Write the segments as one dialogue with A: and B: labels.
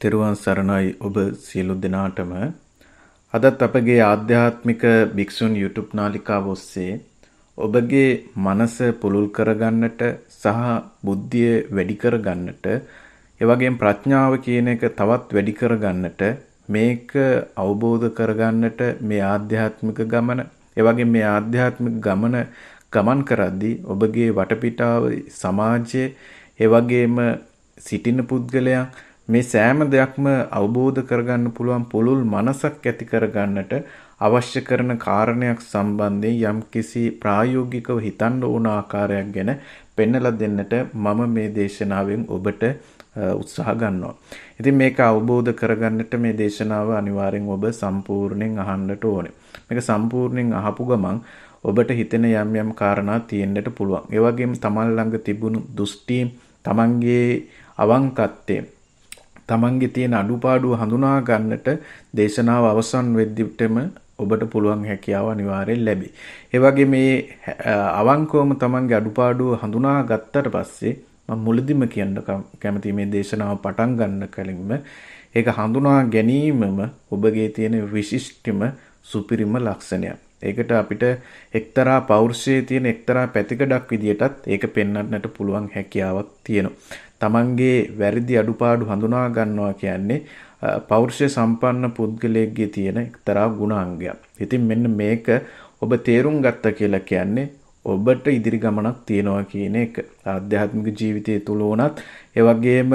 A: තෙරුවන් සරණයි ඔබ සියලු දෙනාටම අදත් අපගේ ආධ්‍යාත්මික භික්‍ෂූන් YouTube නාලිකාව ඔස්සේ ඔබගේ මනස පුළුල් කරගන්නට සහ බුද්ධිය වැඩි කරගන්නට එවැගේම ප්‍රඥාව කියන එක තවත් වැඩි කරගන්නට මේක අවබෝධ කරගන්නට මේ ආධ්‍යාත්මික ගමන එවැගේම මේ ආධ්‍යාත්මික ගමන ගමන් කරද්දී ඔබගේ වටපිටාව සමාජයේ එවැගේම සිටින පුද්ගලයන් මේ සෑම දෙයක්ම අවබෝධ කරගන්න පුළුවන් පුළුල් මනසක් ඇති කරගන්නට අවශ්‍ය කරන කාරණයක් සම්බන්ධයෙන් යම්කිසි ප්‍රායෝගිකව හිතන්න ඕන ආකාරයක් ගැන පෙන්වලා දෙන්නට මම මේ දේශනාවෙන් ඔබට උත්සාහ ගන්නවා. ඉතින් මේක අවබෝධ කරගන්නට මේ දේශනාව අනිවාර්යෙන් ඔබ සම්පූර්ණයෙන් අහන්නට ඕනේ. මේක සම්පූර්ණයෙන් අහපු ගමන් ඔබට හිතෙන යම් යම් කාරණා තියෙන්නට පුළුවන්. ඒ වගේම තමන් ළඟ තිබුණු දෘෂ්ටි, තමන්ගේ අවංකත්වය තමන්ගේ තියෙන අඩුපාඩුව හඳුනා ගන්නට දේශනාව අවසන් වෙද්දිටම ඔබට පුළුවන් හැකියාව අනිවාර්යෙන් ලැබේ. ඒ වගේ මේ අවංකවම තමන්ගේ අඩුපාඩුව හඳුනා ගත්තට පස්සේ මම මුලදිම කියන්න කැමති මේ දේශනාව පටන් ගන්න කලින්ම ඒක හඳුනා ගැනීමම ඔබගේ තියෙන විශිෂ්ටම සුපිරිම ලක්ෂණයක්. ඒකට අපිට එක්තරා පෞර්ෂයේ තියෙන එක්තරා පැතිකඩක් විදියටත් ඒක පෙන්වන්නට පුළුවන් හැකියාවක් තියෙනවා. තමන්ගේ වැරදි අඩුපාඩු හඳුනා ගන්නවා කියන්නේ පෞර්ෂය සම්පන්න පුද්ගලයෙක්ගේ තියෙන එක්තරා ගුණාංගයක්. ඉතින් මෙන්න මේක ඔබ තේරුම් ගත්ත කියලා කියන්නේ ඔබට ඉදිරි ගමනක් තියෙනවා කියන එක. ආධ්‍යාත්මික ජීවිතය තුල වුණත් ඒ වගේම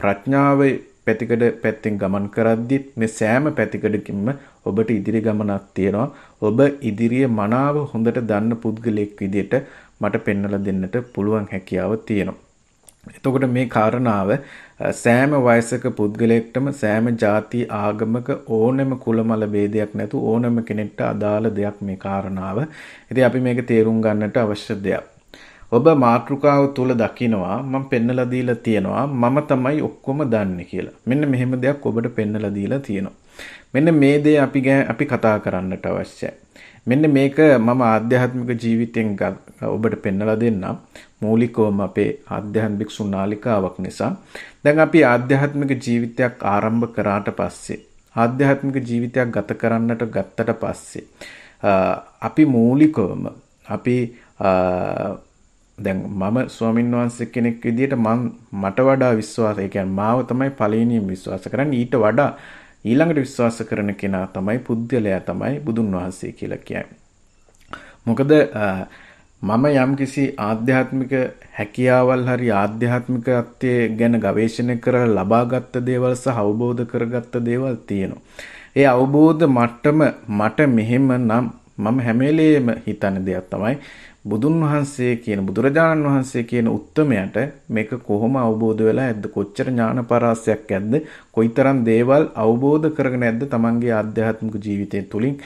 A: ප්‍රඥාවේ පැතිකඩ පැත්තෙන් ගමන් කරද්දි මේ සෑම පැතිකඩකින්ම ඔබට ඉදිරි ගමනක් තියෙනවා. ඔබ ඉදිරියේ මනාව හොඳට දන්න පුද්ගලයෙක් විදිහට මට පෙන්වලා දෙන්නට පුළුවන් හැකියාව තියෙනවා. එතකොට මේ කාරණාව සෑම වයසක පුද්ගලයෙක්ටම සෑම ಜಾති ආගමක ඕනෑම කුලමල ભેදයක් නැතු ඕනෑම කෙනෙක්ට අදාළ දෙයක් මේ කාරණාව. ඉතින් අපි මේක තේරුම් ගන්නට අවශ්‍ය දෙයක්. ඔබ මාතෘකාව තුල දකිනවා මම පෙන්නලා දීලා තියෙනවා මම තමයි ඔක්කොම දන්නේ කියලා. මෙන්න මෙහෙම දෙයක් ඔබට පෙන්නලා දීලා තියෙනවා. මෙන්න මේ දේ අපි අපි කතා කරන්නට අවශ්‍යයි. මෙන්න මේක මම ආධ්‍යාත්මික ජීවිතෙන් ඔබට පෙන්වලා දෙන්නම්. මූලිකවම අපේ ආධ්‍යාත්මික භික්ෂු නාලිකාවක් නිසා දැන් අපි ආධ්‍යාත්මික ජීවිතයක් ආරම්භ කරාට පස්සේ ආධ්‍යාත්මික ජීවිතයක් ගත කරන්නට ගත්තට පස්සේ අපි මූලිකවම අපි දැන් මම ස්වාමීන් වහන්සේ කෙනෙක් විදිහට මම මට වඩා විශ්වාස ඒ කියන්නේ මාව තමයි පළවෙනියෙන් විශ්වාස කරන්නේ ඊට වඩා ඊළඟට විශ්වාස කරන කෙනා තමයි පුද්ගලයා තමයි බුදුන් වහන්සේ කියලා කියන්නේ. මොකද මම යම්කිසි ආධ්‍යාත්මික හැකියාවල් හරි ආධ්‍යාත්මිකත්වයේ ගැන ගවේෂණය කරලා ලබාගත් දේවල් සහ අවබෝධ කරගත්ත දේවල් තියෙනවා. ඒ අවබෝධ මට්ටම මට මෙහෙම නම් මම හැම වෙලේම හිතන දෙයක් තමයි බුදුන් වහන්සේ කියන බුදුරජාණන් වහන්සේ කියන උත්තමයට මේක කොහොම අවබෝධ වෙලා ඇද්ද කොච්චර ඥාන පරාසයක් ඇද්ද කොයිතරම් දේවල් අවබෝධ කරගෙන ඇද්ද තමන්ගේ ආධ්‍යාත්මික ජීවිතය තුලින්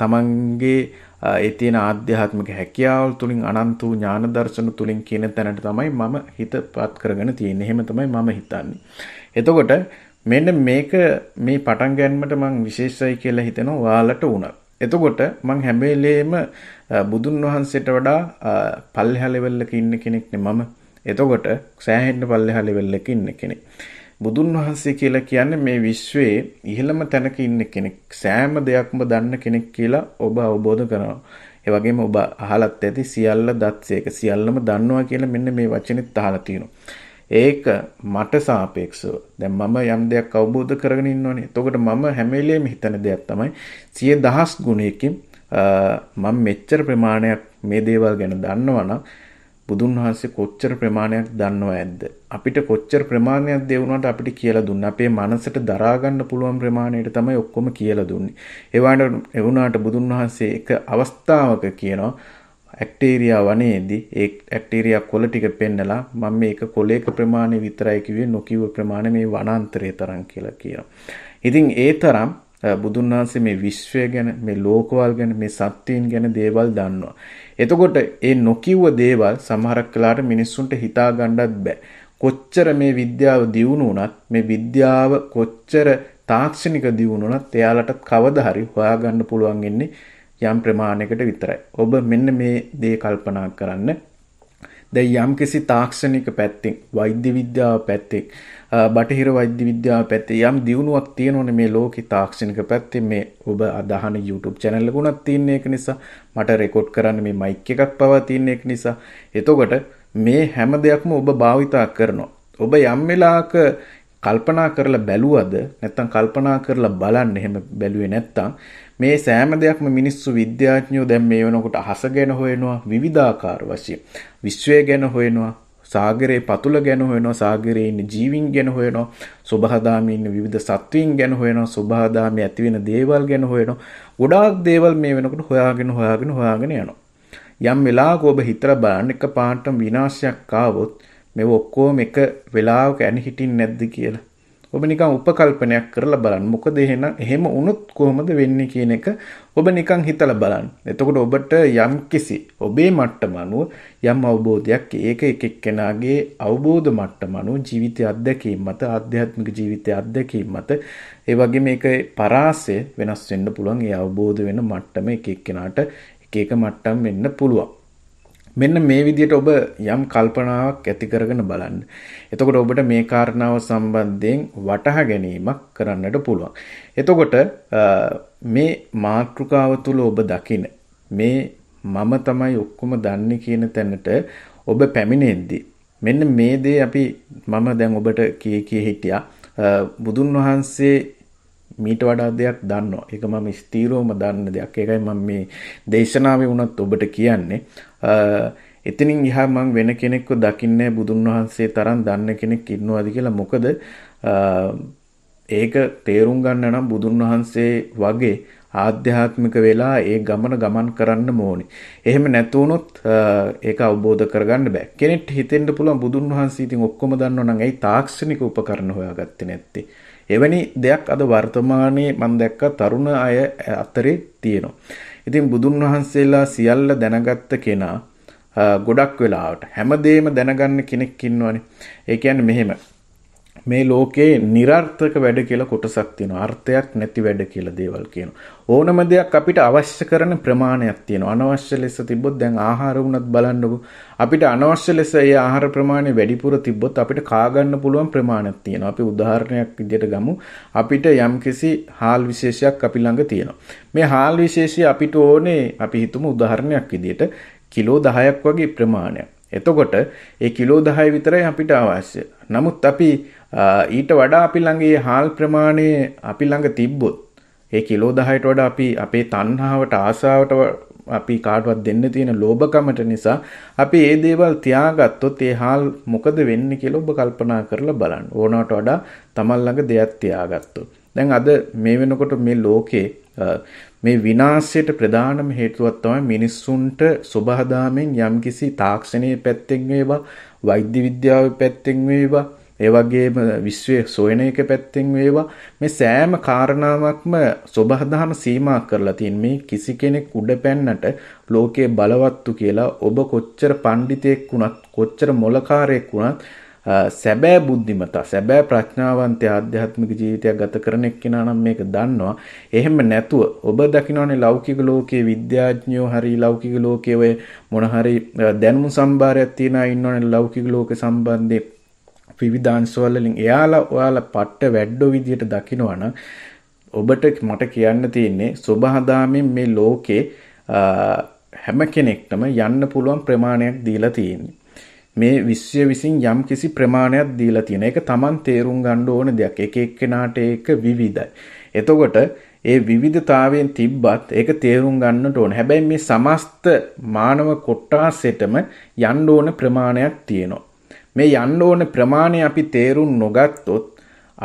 A: තමන්ගේ ඒ තියෙන ආධ්‍යාත්මික හැකියාවල් තුලින් අනන්ත වූ ඥාන දර්ශන තුලින් කියන තැනට තමයි මම හිතපත් කරගෙන තියෙන්නේ. එහෙම තමයි මම හිතන්නේ. එතකොට මෙන්න මේක මේ පටන් ගැනීමට මම විශේෂයි කියලා හිතෙනවා ඔයාලට උනත්. එතකොට මම හැම වෙලේම බුදුන් වහන්සේට වඩා පල්ලෙහා ලෙවල් එක ඉන්න කෙනෙක්නේ මම. එතකොට සෑහෙන්න පල්ලෙහා ලෙවල් එක ඉන්න කෙනෙක්. බුදුන් වහන්සේ කියලා කියන්නේ මේ විශ්වයේ ඉහළම තැනක ඉන්න කෙනෙක්. සෑම දෙයක්ම දන්න කෙනෙක් කියලා ඔබ අවබෝධ කරනවා. ඒ වගේම ඔබ අහලත් ඇති සියල්ල දත්සේක සියල්ලම දන්නවා කියලා මෙන්න මේ වචනේත් අහලා තියෙනවා. ඒක මට සාපේක්ෂව දැන් මම යම් දෙයක් අවබෝධ කරගෙන ඉන්නවනේ. එතකොට මම හැම වෙලෙම හිතන දෙයක් තමයි 100 දහස් ගුණයකින් මම මෙච්චර ප්‍රමාණයක් මේ දේවල් ගැන දන්නවනම් බුදුන් වහන්සේ කොච්චර ප්‍රමාණයක් දන්නව ඇද්ද අපිට කොච්චර ප්‍රමාණයක් දෙවුණාට අපිට කියලා දුන්න අපේ මනසට දරා ගන්න පුළුවන් ප්‍රමාණයට තමයි ඔක්කොම කියලා දුන්නේ ඒ වුණාට ඒ වුණාට බුදුන් වහන්සේ එක අවස්ථාවක කියනවා ඇක්ටීරියා වනයේදී ඒ ඇක්ටීරියා කොළ ටික පෙන්නලා මම මේක කොළයක ප්‍රමාණය විතරයි කිව්වේ නොකිව ප්‍රමාණය මේ වනාන්තරය තරම් කියලා කියනවා. ඉතින් ඒ තරම් බුදුන් වහන්සේ මේ විශ්වය ගැන මේ ලෝකවල් ගැන මේ සත්‍යයන් ගැන දේවල් දන්නවා. එතකොට ඒ නොකියුව දේවල් සමහරක් කලාට මිනිස්සුන්ට හිතා ගන්නත් බෑ. කොච්චර මේ විද්‍යාව දියුණු වුණත් මේ විද්‍යාව කොච්චර තාක්ෂණික දියුණු වුණත් එයාලට කවදා හරි හොයාගන්න පුළුවන් ඉන්නේ යම් ප්‍රමාණයකට විතරයි. ඔබ මෙන්න මේ දේ කල්පනා කරන්න. දැන් යම්කිසි තාක්ෂණික පැත්තෙන් වෛද්‍ය විද්‍යාව පැත්තෙන් බටහිර වෛද්‍ය විද්‍යාව පැත්තේ යම් දියුණුවක් තියෙනවන මේ ලෝක තාක්ෂණක පැත්තේ මේ ඔබ අදහන YouTube channel ගුණක් තියෙන එක නිසා මට රෙකෝඩ් කරන්න මේ මයික් එකක් පවා තියෙන එක නිසා එතකොට මේ හැම දෙයක්ම ඔබ භාවිතා කරනවා ඔබ යම් වෙලාවක කල්පනා කරලා බැලුවද නැත්නම් කල්පනා කරලා බලන්න එහෙම බැලුවේ නැත්නම් මේ සෑම දෙයක්ම මිනිස්සු විද්‍යාඥයෝ දැන් මේ වෙනකොට අහස ගැන හොයනවා විවිධාකාර වශයෙන් විශ්වය ගැන හොයනවා සාගරයේ පතුල ගැන හොයනවා සාගරයේ ඉන්න ජීවීන් ගැන හොයනවා සබහාදාමේ ඉන්න විවිධ සත්වීන් ගැන හොයනවා සබහාදාමේ ඇති වෙන දේවල් ගැන හොයනවා ගොඩාක් දේවල් මේ වෙනකොට හොයාගෙන හොයාගෙන හොයාගෙන යනවා යම් වෙලාවක ඔබ හිතලා බලන්න එකපාරටම විනාශයක් ආවොත් මේව ඔක්කොම එක වෙලාවක ඇන හිටින් නැද්ද කියලා ඔබ නිකන් උපකල්පනයක් කරලා බලන්න. මොකද එහෙනම් එහෙම වුණොත් කොහොමද වෙන්නේ කියන එක ඔබ නිකන් හිතලා බලන්න. එතකොට ඔබට යම් කිසි ඔබේ මට්ටම අනුව යම් අවබෝධයක් ඒක එක එක්කෙනාගේ අවබෝධ මට්ටම අනුව ජීවිතය අත්දැකීම් මත ආධ්‍යාත්මික ජීවිතය අත්දැකීම් මත ඒ වගේ මේක පරාසය වෙනස් වෙන්න පුළුවන්. ඒ අවබෝධ වෙන මට්ටම එක එක්කෙනාට එක එක මට්ටම් වෙන්න පුළුවන්. මෙන්න මේ විදිහට ඔබ යම් කල්පනාවක් ඇති කරගෙන බලන්න. එතකොට ඔබට මේ කාරණාව සම්බන්ධයෙන් වටහා ගැනීමක් කරන්නට පුළුවන්. එතකොට මේ මාතෘකාව තුළ ඔබ දකින මේ මම තමයි ඔක්කොම දන්නේ කියන තැනට ඔබ පැමිණෙද්දී මෙන්න මේ දේ අපි මම දැන් ඔබට කිය කිය හිටියා බුදුන් වහන්සේ මීට වඩා දෙයක් දන්නවා. ඒක මම ස්ථීරවම දන්න දෙයක්. ඒකයි මම මේ දේශනාවේ වුණත් ඔබට කියන්නේ. එතනින් එහා මම වෙන කෙනෙක්ව දකින්නේ බුදුන් වහන්සේ තරම් දන්න කෙනෙක් ඉන්නවාද කියලා. මොකද ඒක තේරුම් ගන්න නම් බුදුන් වහන්සේ වගේ ආධ්‍යාත්මික වෙලා ඒ ගමන ගමන් කරන්න ඕනේ. එහෙම නැතු වුණොත් ඒක අවබෝධ කරගන්න බෑ. කෙනෙක් හිතෙන්න පුළුවන් බුදුන් වහන්සේ ඉතින් ඔක්කොම දන්නවනම් ඇයි තාක්ෂණික උපකරණ හොයාගත්තේ නැත්තේ? එවැනි දෙයක් අද වර්තමානයේ මම දැක්ක තරුණ අය අතරේ තියෙනවා. ඉතින් බුදුන් වහන්සේලා සියල්ල දැනගත්ත කෙනා ගොඩක් වෙලාවට හැමදේම දැනගන්න කෙනෙක් ඉන්නවනේ. ඒ කියන්නේ මෙහෙම මේ ලෝකේ નિરර්ථක වැඩ කියලා කොටසක් තියෙනවා. අර්ථයක් නැති වැඩ කියලා දේවල් කියනවා. ඕනම දෙයක් අපිට අවශ්‍ය කරන ප්‍රමාණයක් තියෙනවා. අනවශ්‍ය ලෙස තිබ්බොත් දැන් ආහාර වුණත් බලන්නකෝ. අපිට අනවශ්‍ය ලෙස ඒ ආහාර ප්‍රමාණය වැඩිපුර තිබ්බොත් අපිට කා ගන්න පුළුවන් ප්‍රමාණයක් තියෙනවා. අපි උදාහරණයක් විදිහට ගමු. අපිට යම්කිසි හාල් විශේෂයක් අපි ළඟ තියෙනවා. මේ හාල් විශේෂය අපිට ඕනේ අපි හිතමු උදාහරණයක් විදිහට කිලෝ 10ක් වගේ ප්‍රමාණයක්. එතකොට ඒ කිලෝ 10 විතරයි අපිට අවශ්‍ය. නමුත් අපි ඊට වඩා අපි ළඟේ හාල් ප්‍රමාණය අපි ළඟ තිබ්බොත් ඒ කිලෝ 10ට වඩා අපි අපේ තණ්හාවට ආසාවට අපි කාටවත් දෙන්න තියෙන ලෝභකමට නිසා අපි මේ දේවල් තියාගත්තොත් ඒ හාල් මොකද වෙන්නේ කියලා ඔබ කල්පනා කරලා බලන්න. ඕනවට වඩා තමන් ළඟ දෙයක් තියාගත්තොත්. දැන් අද මේ වෙනකොට මේ ලෝකේ මේ විනාශයට ප්‍රධානම හේතුවක් තමයි මිනිස්සුන්ට සබහදාමෙන් යම්කිසි තාක්ෂණයේ පැත්තෙන් වේවා වෛද්‍ය විද්‍යාවේ පැත්තෙන් වේවා ඒ වගේම විශ්වයේ සොයන එක පැත්තෙන් වේවා මේ සෑම කාරණාවක්ම සබහදාම සීමා කරලා තින් මේ කිසි කෙනෙක් උඩ පැන්නට ලෝකයේ බලවත්තු කියලා ඔබ කොච්චර පඬිතෙක් වුණත් කොච්චර මොලකාරයෙක් වුණත් සැබෑ බුද්ධිමතා සැබෑ ප්‍රඥාවන්තය ආධ්‍යාත්මික ජීවිතයක් ගත කරන එක්කෙනා නම් මේක දන්නවා. එහෙම නැතුව ඔබ දකිනවනේ ලෞකික ලෝකයේ විද්‍යාඥයෝ හරි ලෞකික ලෝකයේ ඔය මොන හරි දැනුම් සම්භාරයක් තියන අය ඉන්නවනේ ලෞකික ලෝක සම්බන්ධයෙන් පිවිධාංශවලින් එයාලා ඔයාලා පට්ට වැඩ්ඩෝ විදියට දකිනවනම් ඔබට මට කියන්න තියෙන්නේ සුබහදාමෙන් මේ ලෝකේ හැම කෙනෙක්ටම යන්න පුළුවන් ප්‍රමාණයක් දීලා තියෙන්නේ. මේ විශ්වය විසින් යම් කිසි ප්‍රමාණයක් දීලා තියෙන එක Taman තේරුම් ගන්න ඕන දෙයක්. එක එක්කෙනාට ඒක විවිධයි. එතකොට ඒ විවිධතාවයෙන් තිබ්බත් ඒක තේරුම් ගන්නට ඕන. හැබැයි මේ සමස්ත මානව කොට්ටාසෙටම යන්න ඕන ප්‍රමාණයක් තියෙනවා. මේ යන්න ඕන ප්‍රමාණය අපි තේරුම් නොගත්තොත්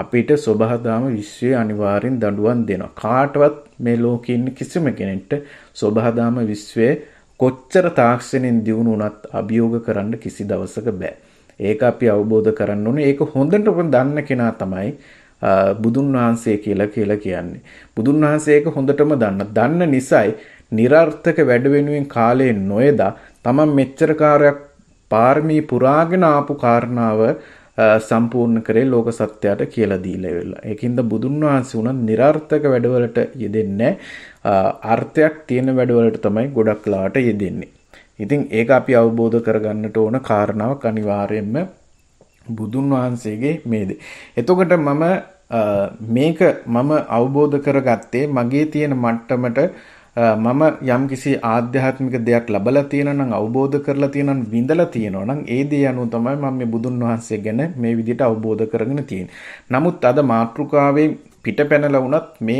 A: අපිට සබහදාම විශ්වය අනිවාරෙන් දඩුවන් දෙනවා. කාටවත් මේ ලෝකඉන්න කිසිම කෙනෙක්ට සොබහදාම විශ්වය කොච්චර තාක්ෂණයෙන් දියුණු වනත් අභියෝග කරන්න කිසි දවසක බෑ. ඒක අපි අවබෝධ කරන්න ඕනේ ඒක හොඳට ඔබ දන්න කෙනා තමයි බුදුන් වහන්සේ කියලා කියලා කියන්නේ. බුදුන් වහන්සේක හොඳටම දන්න. දන්න නිසයි નિરර්ථක වැඩ වෙනුවෙන් කාලේ නොයදා තමන් මෙච්චර කාර්යයක් පාර්මී පුරාගෙන ආපු කාරණාව සම්පූර්ණ කරේ ලෝක සත්‍යයට කියලා දීලා වෙලා. ඒකින්ද බුදුන් වහන්සේ උනත් નિરර්ථක වැඩවලට යෙදෙන්නේ අර්ථයක් තියෙන වැඩවලට තමයි ගොඩක් ලාට යෙදෙන්නේ. ඉතින් ඒක අපි අවබෝධ කරගන්නට ඕන කාරණාවක් අනිවාර්යයෙන්ම බුදුන් වහන්සේගේ මේද. එතකොට මම මේක මම අවබෝධ කරගත්තේ මගේ තියෙන මට්ටමට මම යම්කිසි ආධ්‍යාත්මික දෙයක් ලබලා තියෙනවා නම් අවබෝධ කරලා තියෙනවා නම් විඳලා තියෙනවා නම් ඒ දේ අනුව තමයි මම මේ බුදුන් වහන්සේ ගැන මේ විදිහට අවබෝධ කරගෙන තියෙන්නේ. නමුත් අද මාත්‍රිකාවේ පිට පැනලා වුණත් මේ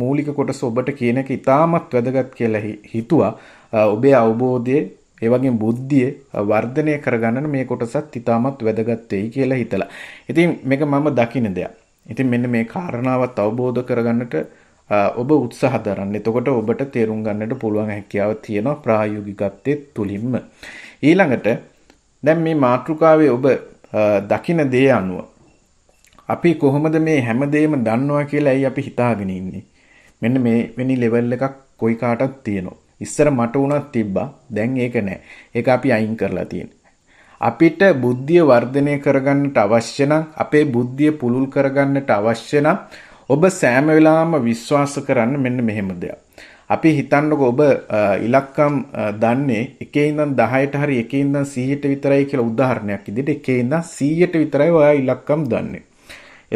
A: මූලික කොටස ඔබට කියන එක ඉතාමත් වැදගත් කියලා හිතුවා. ඔබේ අවබෝධයේ ඒ වගේම බුද්ධිය වර්ධනය කරගන්න මේ කොටසත් ඉතාමත් වැදගත් වෙයි කියලා හිතලා. ඉතින් මේක මම දකින්න දෙයක්. ඉතින් මෙන්න මේ කාරණාවත් අවබෝධ කරගන්නට ඔබ උත්සාහ දරන්න එතකොට ඔබට තේරුම් ගන්නට පුළුවන් හැකියාව තියෙනවා ප්‍රායෝගිකත්වය තුළින්ම. ඊළඟට දැන් මේ මාතෘකාවේ ඔබ දකින දේ අනුව අපි කොහොමද මේ හැමදේම දන්නවා කියලා ඇයි අපි හිතාගෙන ඉන්නේ. මෙන්න මේ වෙනි ලෙවල් එකක් කොයි කාටත් තියෙනවා. ඉස්සර මට උනත් තිබ්බා. දැන් ඒක නෑ. ඒක අපි අයින් කරලා තියෙනවා. අපිට බුද්ධිය වර්ධනය කරගන්නට අවශ්‍ය නම් අපේ බුද්ධිය පුළුල් කරගන්නට අවශ්‍ය නම් ඔබ සෑම වෙලාවම විශ්වාස කරන්න මෙන්න මෙහෙම දෙයක්. අපි හිතන්නකෝ ඔබ ඉලක්කම් දන්නේ එකේ ඉඳන් 10ට හරි එකේ ඉඳන් 100ට විතරයි කියලා උදාහරණයක් ඉදිරියට එකේ ඉඳන් 100ට විතරයි ඔයා ඉලක්කම් දන්නේ.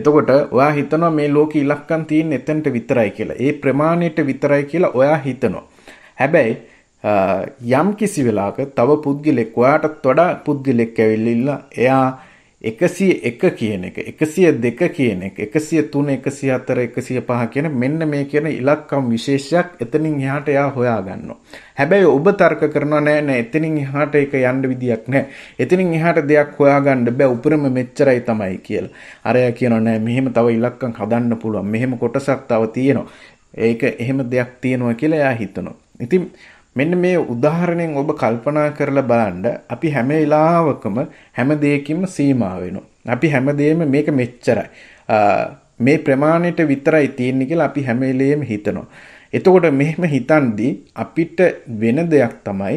A: එතකොට ඔයා හිතනවා මේ ලෝකේ ඉලක්කම් තියෙන්නේ එතනට විතරයි කියලා. ඒ ප්‍රමාණයට විතරයි කියලා ඔයා හිතනවා. හැබැයි යම් කිසි වෙලාවක තව පුද්ගලෙක් ඔයාටත් වඩා පුද්ගලෙක් ඇවිල්ලා එයා එකසිය එක කියන එක එකසිය දෙක කියන එක එකසිය තුන එකසිය අතර එකසිය පහ කියන මෙන්න මේ කියන ඉලක්කම් විශේෂයක් එතනින් එහාට එයා හොයා ගන්නවා. හැබැයි ඔබ තර්ක කරනවා නෑ නෑ එතනින් එහාට ඒක යන්න විදියක් නෑ. එතනින් එහාට දෙයක් හොයා ගන්න බෑ උපරිම මෙච්චරයි තමයි කියලා. අරයා කියනවා නෑ මෙහෙම තව ඉලක්කම් හදන්න පුළුවන්. මෙහෙම කොටසක් තව තියෙනවා. ඒක එහෙම දෙයක් තියෙනවා කියලා එයා හිතනවා. ඉතින් මෙන්න මේ උදාහරණයෙන් ඔබ කල්පනා කරලා බලන්න අපි හැම වෙලාවකම හැම දෙයකින්ම සීමා වෙනවා. අපි හැමදේම මේක මෙච්චරයි. මේ ප්‍රමාණයට විතරයි තියෙන්නේ කියලා අපි හැම වෙලෙම හිතනවා. එතකොට මෙහෙම හිතන්දී අපිට වෙන දෙයක් තමයි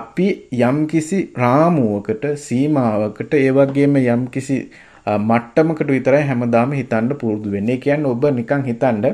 A: අපි යම්කිසි රාමුවකට සීමාවකට ඒ වගේම යම්කිසි මට්ටමකට විතරයි හැමදාම හිතන්න පුරුදු වෙන්නේ. ඒ කියන්නේ ඔබ නිකන් හිතන්න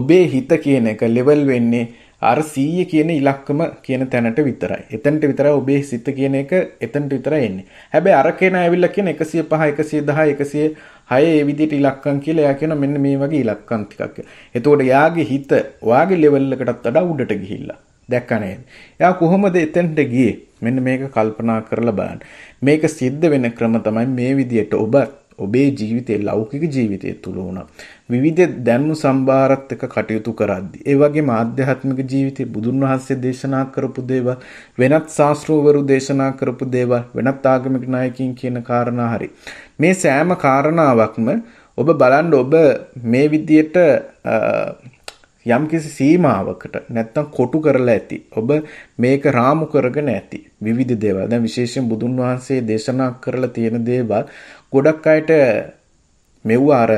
A: ඔබේ හිත කියන එක ලෙවල් වෙන්නේ අර සීය කියන ඉලක්කම කියන තැනට විතරයි එතැන්ට විතර ඔබේ සිත කියන එක එතැන්ට විතර එන්නේ හැබැයි අර කෙන ඇවිල්ල කියන එකසිය පහ එකසිය දහ එකසිය හය ඒවිදිට ඉලක්කන් කියලා එයා කියන මෙන්න මේ වගේ ඉලක්කන් ටිකක් එතකොට යාගේ හිත වාගේ ලෙවල් එකටත් වඩා උඩට ගිහිල්ලා දැක්ක නේද එයා කොහොමද එතෙන්ට ගියේ මෙන්න මේක කල්පනා කරලා බලන්න මේක සිද්ධ වෙන ක්‍රම තමයි මේ විදියට ඔබත් ඔබේ ජීවිතය ලෞකික ජීවිතය තුළ වුණා. විවිධ දැන්මු සම්භාරත් එක කටයුතු කරද්දි. ඒ වගේ මාධ්‍යාත්මික ජීවිතේ බුදුන් වහන්සේ දේශනා කරපු දේවල්, වෙනත් ශාස්ත්‍රෝවරු දේශනා කරපු දේවල්, වෙනත් ආගමික නායකයින් කියන කාරණා හරි. මේ සෑම කාරණාවක්ම ඔබ බලන්න ඔබ මේ විදියට යම්කිසි සීමාවකට නැත්තම් කොටු කරලා ඇති. ඔබ මේක රාමු කරගෙන ඇති. විවිධ දේවල්. දැන් විශේෂයෙන් බුදුන් වහන්සේ දේශනා කරලා තියෙන දේවල් ගොඩක් අයට මෙව්වා අර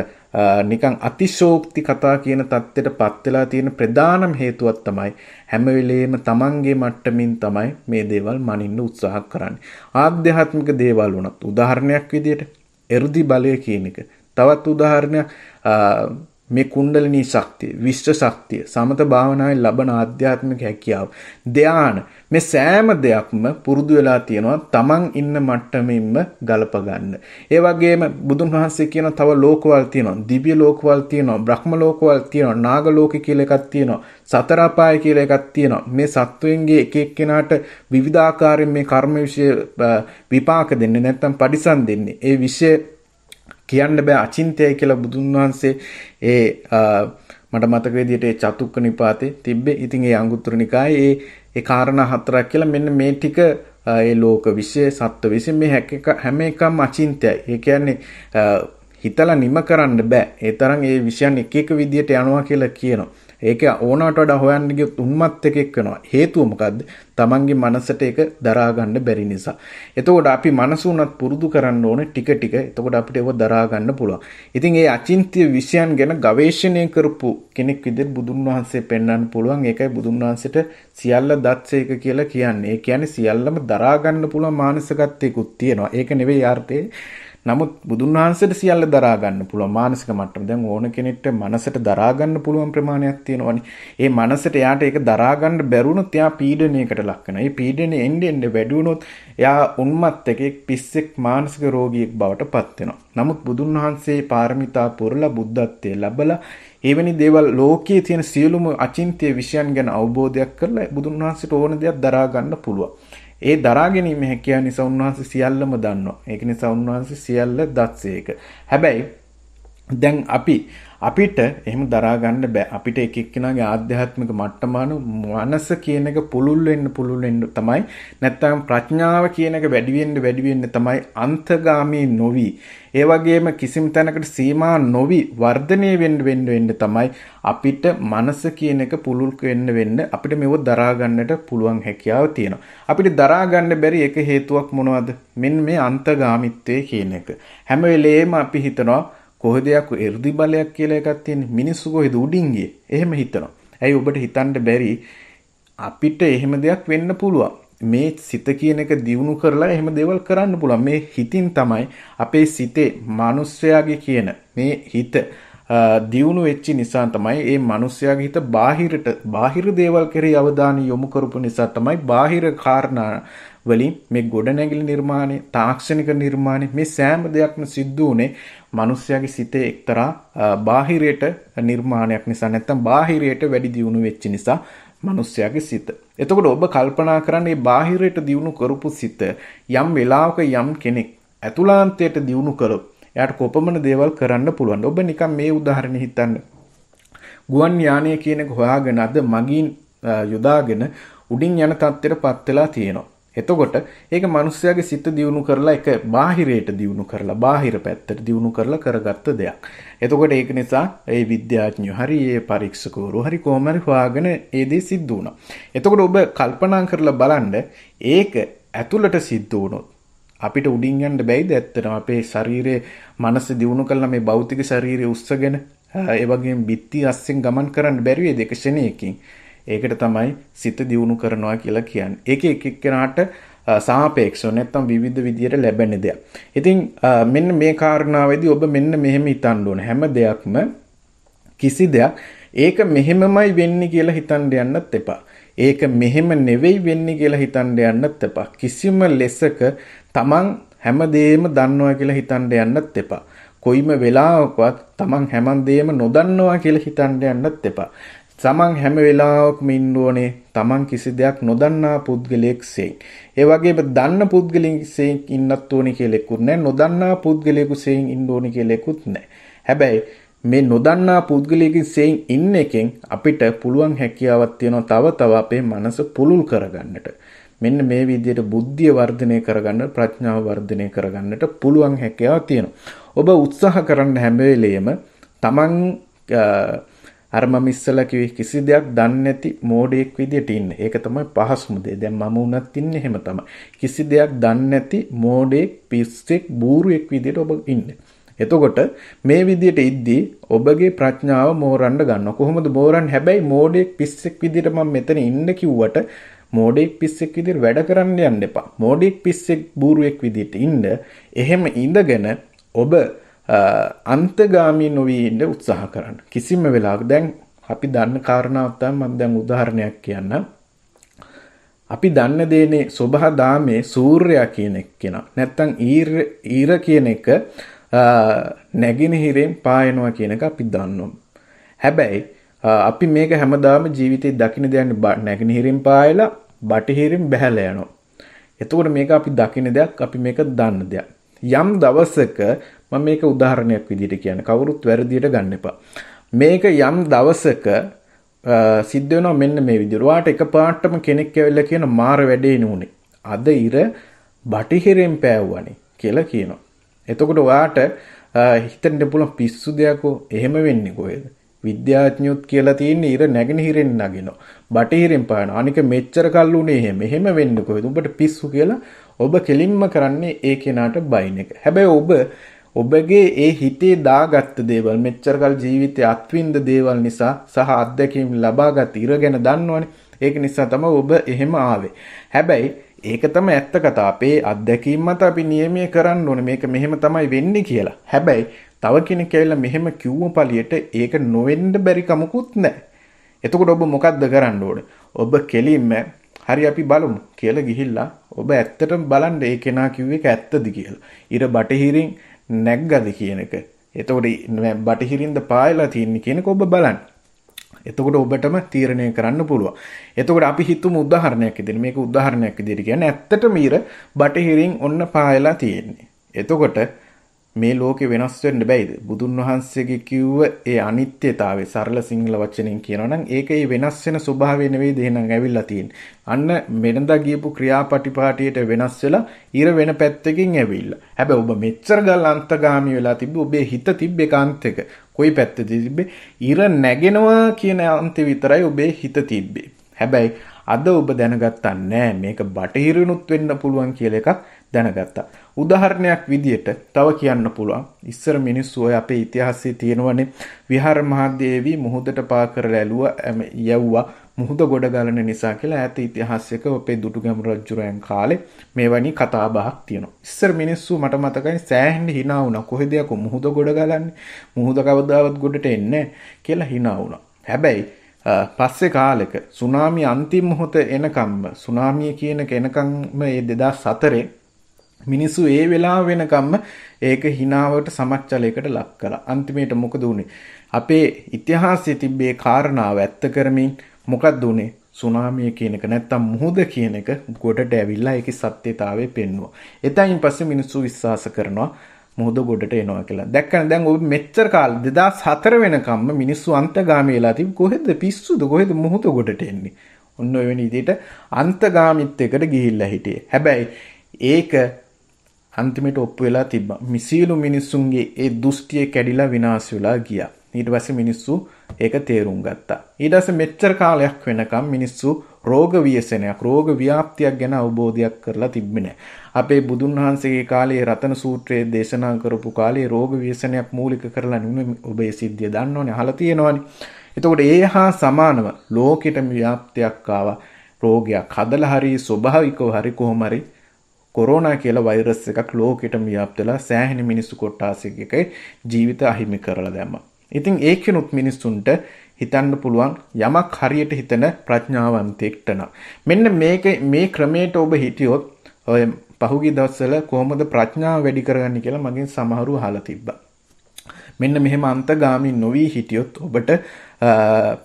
A: නිකං අතිශෝක්ති කතා කියන தත්තෙට පත් වෙලා තියෙන ප්‍රධානම හේතුවක් තමයි හැම වෙලෙම තමන්ගේ මට්ටමින් තමයි මේ දේවල් මනින්න උත්සාහ කරන්නේ. ආධ්‍යාත්මික දේවල් වුණත් උදාහරණයක් විදියට එරුදි බලය කියන එක. තවත් උදාහරණයක් මේ කුණ්ඩලිනී ශක්තිය, විශ්ව ශක්තිය, සමත භාවනාවේ ලබන ආධ්‍යාත්මික හැකියාව, ධාන මේ සෑම දෙයක්ම පුරුදු වෙලා තියෙනවා තමන් ඉන්න මට්ටමින්ම ගලප ගන්න. ඒ වගේම බුදුන් වහන්සේ කියන තව ලෝකවල තියෙනවා, දිව්‍ය ලෝකවල තියෙනවා, බ්‍රහ්ම ලෝකවල තියෙනවා, නාග ලෝක කියලා එකක් තියෙනවා, සතර අපාය කියලා එකක් තියෙනවා. මේ සත්වයන්ගේ එක එක්කෙනාට විවිධාකාරයෙන් මේ කර්ම විශේෂ විපාක දෙන්නේ නැත්නම් පරිසම් දෙන්නේ. ඒ විශේෂ කියන්න බෑ අචින්තයයි කියලා බුදුන් වහන්සේ ඒ මට මතක විදිහට ඒ චතුක්ක නිපාතේ තිබ්බේ. ඉතින් ඒ අඟුත්තර නිකායේ ඒ ඒ කාරණා හතරක් කියලා මෙන්න මේ ටික ඒ ලෝක විශ්ය සත්ත්ව විසින් මේ හැම එකක්ම අචින්තයයි. ඒ කියන්නේ හිතලා නිම කරන්න බෑ. ඒ තරම් ඒ විෂයන් එක එක විදිහට යනවා කියලා කියනවා. ඒක ඕනට වඩා හොයන්න ගියොත් උන්මත් එකෙක් වෙනවා. හේතුව මොකද්ද? Tamange මනසට ඒක දරා ගන්න බැරි නිසා. එතකොට අපි මනස උනත් පුරුදු කරන්න ඕනේ ටික ටික. එතකොට අපිට ඒක දරා ගන්න පුළුවන්. ඉතින් ඒ අචින්ත්‍ය විෂයන් ගැන ගවේෂණය කරපු කෙනෙක් විදිහට බුදුන් වහන්සේ පෙන්වන්න පුළුවන්. ඒකයි බුදුන් වහන්සේට සියල්ල දත්සේක කියලා කියන්නේ. ඒ කියන්නේ සියල්ලම දරා ගන්න පුළුවන් මානසිකත්වයකුත් තියෙනවා. ඒක නෙවෙයි අර්ථේ නමුත් බුදුන් වහන්සේට සියල්ල දරා ගන්න පුළුවන් මානසික මට්ටම. දැන් ඕන කෙනෙක්ට මනසට දරා ගන්න පුළුවන් ප්‍රමාණයක් තියෙනවනේ. ඒ මනසට එයාට ඒක දරා ගන්න බැරුණොත් එයා පීඩනයකට ලක් වෙනවා. ඒ පීඩනේ එන්නේ එන්නේ වැඩි වුණොත් එයා උන්මත් එකෙක් පිස්සෙක් මානසික රෝගියෙක් බවට පත් වෙනවා. නමුත් බුදුන් වහන්සේ පාරමිතා පුරලා බුද්ධත්වයේ ලැබලා එවැනි දේවල් ලෝකයේ තියෙන සියලුම අචින්ත්‍ය විෂයන් ගැන අවබෝධයක් කරලා බුදුන් වහන්සේට ඕන දෙයක් දරා ගන්න පුළුවන්. ඒ දරා ගැනීම හැකියාව නිසා උන්වහන්සේ සියල්ලම දන්නවා. ඒක නිසා උන්වහන්සේ සියල්ල දත්සේක. හැබැයි දැන් අපි අපිට එහෙම දරා ගන්න බෑ. අපිට එක එක්කෙනාගේ ආධ්‍යාත්මික මට්ටමන මනස කියන එක පුළුල් වෙන්න පුළුල් වෙන්න තමයි. නැත්නම් ප්‍රඥාව කියන එක වැඩි වෙන්න වැඩි වෙන්න තමයි අන්තගාමී නොවි. ඒ වගේම කිසිම තැනකට සීමා නොවි වර්ධනය වෙන්න වෙන්න වෙන්න තමයි අපිට මනස කියන එක පුළුල් වෙන්න වෙන්න අපිට මේව දරා ගන්නට පුළුවන් හැකියාව තියෙනවා. අපිට දරා ගන්න බැරි එක හේතුවක් මොනවද? මෙන්න මේ අන්තගාමීත්වය කියන එක. හැම වෙලේම අපි හිතනවා කොහෙද යකෝ එ르දි බලයක් කියලා එකක් තියෙන මිනිස්සු කොහෙද උඩින් ගියේ එහෙම හිතනවා. ඇයි ඔබට හිතන්න බැරි අපිට එහෙම දෙයක් වෙන්න පුළුවන්. මේ සිත කියන එක දියුණු කරලා එහෙම දේවල් කරන්න පුළුවන්. මේ හිතින් තමයි අපේ සිතේ මිනිස්යාගේ කියන මේ හිත දියුණු වෙච්ච නිසා තමයි මේ මිනිස්යාගේ හිත බාහිරට බාහිර දේවල් කෙරෙහි අවධානය යොමු කරපු නිසා තමයි බාහිර කාරණා වලින් මේ ගොඩනැගිලි නිර්මාණය තාක්ෂණික නිර්මාණය මේ සෑම දෙයක්ම සිද්ධ වුණේ මිනිස්යාගේ සිතේ එක්තරා බාහිරයට නිර්මාණයක් නිසා නැත්නම් බාහිරයට වැඩි දියුණු වෙච්ච නිසා මිනිස්යාගේ සිත. එතකොට ඔබ කල්පනා කරන්න මේ බාහිරයට දියුණු කරපු සිත යම් වෙලාවක යම් කෙනෙක් ඇතුළාන්තයට දියුණු කරොත් එයාට කොපමණ දේවල් කරන්න පුළුවන්ද? ඔබ නිකන් මේ උදාහරණය හිතන්න. ගුවන් යානය කියනක හොයාගෙන අද මගින් යොදාගෙන උඩින් යන තත්ත්වයට පත් වෙලා තියෙනවා. එතකොට ඒක මනුස්සයාගේ සිත දියුණු කරලා එක බාහිරයට දියුණු කරලා බාහිර පැත්තට දියුණු කරලා කරගත්ත දෙයක්. එතකොට ඒක නිසා ඒ විද්‍යාඥයෝ හරි ඒ පරීක්ෂකවරු හරි කොහොම හරි හොයාගෙන ඒ දේ සිද්ධ වුණා. එතකොට ඔබ කල්පනා කරලා බලන්න ඒක ඇතුළට සිද්ධ වුණොත් අපිට උඩින් යන්න බැයිද ඇත්තටම අපේ ශරීරයේ මනස දියුණු කළා මේ භෞතික ශරීරය උස්සගෙන ඒ වගේම බිත්ති අස්සෙන් ගමන් කරන්න බැරි වේද එක ෂණයකින් ඒකට තමයි සිත දියුණු කරනවා කියලා කියන්නේ. ඒක එක එක්කෙනාට සාපේක්ෂව නැත්තම් විවිධ විදියට ලැබෙන දෙයක්. ඉතින් මෙන්න මේ කාරණාවේදී ඔබ මෙන්න මෙහෙම හිතන්න ඕන. හැම දෙයක්ම කිසි දෙයක් ඒක මෙහෙමමයි වෙන්නේ කියලා හිතන්න යන්නත් එපා. ඒක මෙහෙම නෙවෙයි වෙන්නේ කියලා හිතන්න යන්නත් එපා. කිසිම ලෙසක තමන් හැමදේම දන්නවා කියලා හිතන්න යන්නත් එපා. කොයිම වෙලාවකවත් තමන් හැමදේම නොදන්නවා කියලා හිතන්න යන්නත් එපා. තමන් හැම වෙලාවකම ඉන්න ඕනේ තමන් කිසි දෙයක් නොදන්නා පුද්ගලයෙක් සෙයින්. ඒ වගේම දන්න පුද්ගලයෙක් සෙයින් ඉන්නත් ඕනේ කියලා එකුත් නැහැ. නොදන්නා පුද්ගලයෙකු සෙයින් ඉන්න ඕනේ කියලා එකුත් නැහැ. හැබැයි මේ නොදන්නා පුද්ගලයෙකින් සෙයින් ඉන්න එකෙන් අපිට පුළුවන් හැකියාවක් තියෙනවා තව තව අපේ මනස පුළුල් කරගන්නට. මෙන්න මේ විදිහට බුද්ධිය වර්ධනය කරගන්න ප්‍රඥාව වර්ධනය කරගන්නට පුළුවන් හැකියාවක් තියෙනවා. ඔබ උත්සාහ කරන්න හැම වෙලෙම තමන් අර මම ඉස්සලා කිව්වේ කිසි දෙයක් දන්නේ නැති මෝඩයෙක් විදියට ඉන්න. ඒක තමයි පහසුම දේ. දැන් මම වුණත් ඉන්නේ එහෙම තමයි. කිසි දෙයක් දන්නේ නැති මෝඩයෙක්, පිස්සෙක්, බූරුවෙක් විදියට ඔබ ඉන්න. එතකොට මේ විදියට ඉද්දී ඔබගේ ප්‍රඥාව මෝරන්න ගන්නවා. කොහොමද මෝරන් හැබැයි මෝඩයෙක් පිස්සෙක් විදියට මම මෙතන ඉන්න කිව්වට මෝඩෙක් පිස්සෙක් විදියට වැඩ කරන්න යන්න එපා. මෝඩෙක් පිස්සෙක් බූරුවෙක් විදියට ඉන්න. එහෙම ඉඳගෙන ඔබ අන්තගාමී නොවී ඉන්න උත්සාහ කරන්න. කිසිම වෙලාවක දැන් අපි දන්න කාරණාවක් තමයි මම දැන් උදාහරණයක් කියන්නම්. අපි දන්න දේනේ සබහා දාමේ සූර්යයා කියන එක කෙනා. නැත්තම් ඊර කියන එක නැගිනහිරෙන් පායනවා කියන එක අපි දන්නවා. හැබැයි අපි මේක හැමදාම ජීවිතේ දකින්න දෙන්නේ නැගිනහිරෙන් පායලා බටහිරින් බැහැලා යනවා. එතකොට මේක අපි දකින්න දෙයක් අපි මේක දන්න දෙයක්. යම් දවසක මම මේක උදාහරණයක් විදිහට කියන්නේ කවුරුත් වැරදියට ගන්න එපා. මේක යම් දවසක සිද්ධ වෙනවා මෙන්න මේ විදිහට. වාට එකපාරටම කෙනෙක් ඇවිල්ලා කියන මාර වැඩේ නුනේ. අද ඉර බටිහිරෙන් පෑවුවනේ කියලා කියනවා. එතකොට ඔයාට හිතන්න පුළුවන් පිස්සු දෙයක්ෝ එහෙම වෙන්නේ කොහෙද? විද්‍යාඥයොත් කියලා තියෙන්නේ ඉර නැගෙනහිරෙන් නගිනවා. බටහිරෙන් පාන. අනික මෙච්චර කල් උනේ එහෙම. එහෙම වෙන්න කොහෙද? උඹට පිස්සු කියලා ඔබ කෙලින්ම කරන්නේ ඒ කෙනාට බයින් එක. හැබැයි ඔබ ඔබගේ ඒ හිතේ දාගත්ත දේවල් මෙච්චර කල් ජීවිතේ අත්විඳ දේවල් නිසා සහ අත්දැකීම් ලබාගත් ඉර ගැන දන්නවනේ. ඒක නිසා තමයි ඔබ එහෙම ආවේ. හැබැයි ඒක තමයි ඇත්ත කතාව. අපේ අත්දැකීම් මත අපි නියමයේ කරන්න ඕනේ. මේක මෙහෙම තමයි වෙන්නේ කියලා. හැබැයි තව කෙනෙක් කියලා මෙහෙම කිව්ව පළියට ඒක නොවෙන්න බැරි කමකුත් නැහැ. එතකොට ඔබ මොකද්ද කරන්න ඕනේ? ඔබ කෙලින්ම හරි අපි බලමු කියලා ගිහිල්ලා ඔබ ඇත්තටම බලන්න ඒ කෙනා කිව්වේ ඒක ඇත්තද කියලා. ඊට බටහිරින් නැග්ගද කියන එක. එතකොට බටහිරින්ද පායලා තියන්නේ කියනක ඔබ බලන්න. එතකොට ඔබටම තීරණය කරන්න පුළුවන්. එතකොට අපි හිතමු උදාහරණයක් ඉදිරියට මේක උදාහරණයක් ඉදිරියට කියන්නේ ඇත්තටම ඊර බටහිරින් ඔන්න පායලා තියෙන්නේ. එතකොට මේ ලෝකේ වෙනස් වෙන්න බැයිද? බුදුන් වහන්සේගේ කිව්ව ඒ අනිත්‍යතාවය සරල සිංහල වචනෙන් කියනවනම් ඒක ඒ වෙනස් වෙන ස්වභාවය නෙවෙයි දෙහෙනම් ඇවිල්ලා තියෙන්නේ. අන්න මෙරඳා ගියපු ක්‍රියාපටිපාටියට වෙනස් වෙලා ඉර වෙන පැත්තකින් ඇවිල්ලා. හැබැයි ඔබ මෙච්චර ගල් අන්තගාමි වෙලා තිබ්බ ඔබේ හිත තිබ්බේ කාන්තක. කොයි පැත්තද තිබ්බේ? ඉර නැගෙනවා කියන අන්ති විතරයි ඔබේ හිත තිබ්බේ. හැබැයි අද ඔබ දැනගත්තා නෑ මේක බටහිරුණුත් වෙන්න පුළුවන් කියලා එකක් දැනගත්තා. උදාහරණයක් විදියට තව කියන්න පුළුවන් ඉස්සර මිනිස්සු ඔය අපේ ඉතිහාසයේ තියෙනවනේ විහාර මහදේවි මුහුදට පා කරලා ඇලුවා යැව්වා මුහුද ගොඩ ගලන නිසා කියලා ඈත ඉතිහාසයක අපේ දුටුගැමුණු රජුරයන් කාලේ මේ වැනි කතා බහක් තියෙනවා. ඉස්සර මිනිස්සු මට මතකයි සෑහෙන්න hina වුණා. කොහෙද යකෝ මුහුද ගොඩ ගලන්නේ? මුහුද කවදාවත් ගොඩට එන්නේ කියලා hina වුණා. හැබැයි පස්සේ කාලෙක සුනාමි අන්තිම මොහොත එනකම්ම සුනාමිය කියන කෙනකම්ම මේ 2004 මිනිස්සු ඒ වෙලාව වෙනකම්ම ඒක හිනාවට සමච්චලයකට ලක් කළා. අන්තිමේට මොකද වුනේ? අපේ ඉතිහාසයේ තිබ්බේ කාරණාව ඇත්ත කරමින් මොකක්ද වුනේ? සුනාමිය කියන එක නැත්තම් මුහුද කියන එක ගොඩට ඇවිල්ලා ඒකේ සත්‍යතාවය පෙන්වුවා. එතනින් පස්සේ මිනිස්සු විශ්වාස කරනවා මුහුද ගොඩට එනවා කියලා. දැක්කන දැන් ඔබ මෙච්චර කාල 2004 වෙනකම්ම මිනිස්සු අන්තගාමී වෙලා තිබු කොහෙද පිස්සුද කොහෙද මුහුද ගොඩට එන්නේ? ඔන්න ඔය වෙන විදිහට අන්තගාමිත්වයකට ගිහිල්ලා හිටියේ. හැබැයි ඒක අන්තිමට ඔප්පු වෙලා තිබ්බා. මිසීලු මිනිස්සුන්ගේ ඒ දෘෂ්ටිය කැඩිලා විනාශ වෙලා ගියා. ඊට පස්සේ මිනිස්සු ඒක තේරුම් ගත්තා. ඊට පස්සේ මෙච්චර කාලයක් වෙනකම් මිනිස්සු රෝග ව්‍යසනයක් රෝග ව්‍යාප්තියක් ගැන අවබෝධයක් කරලා තිබෙන්නේ නැහැ. අපේ බුදුන් වහන්සේගේ කාලේ රතන සූත්‍රයේ දේශනා කරපු කාලේ රෝග ව්‍යසනයක් මූලික කරලා නෙමෙයි ඔබේ සිද්ධිය දන්නෝනේ අහලා තියෙනවනේ. එතකොට ඒ හා සමානව ලෝකෙටම ව්‍යාප්තියක් ආවා. රෝගයක් හදලා හරි ස්වභාවිකව හරි කොහොම හරි කොරෝනා කියලා වෛරස් එකක් ලෝකෙට මියාප්තලා සෑහෙන මිනිස්සු කොට්ටාසයක ජීවිත අහිමි කරලා දැම්ම. ඉතින් ඒකෙනුත් මිනිස්සුන්ට හිතන්න පුළුවන් යමක් හරියට හිතන ප්‍රඥාවන්තෙක්ටන. මෙන්න මේක මේ ක්‍රමයට ඔබ හිටියොත් ඔය පහුගි දස්සල කොහොමද ප්‍රඥාව වැඩි කරගන්න කියලා මගින් සමහරු හල තිබ්බා. මෙන්න මෙහෙම අන්තගාමී නොවී හිටියොත් ඔබට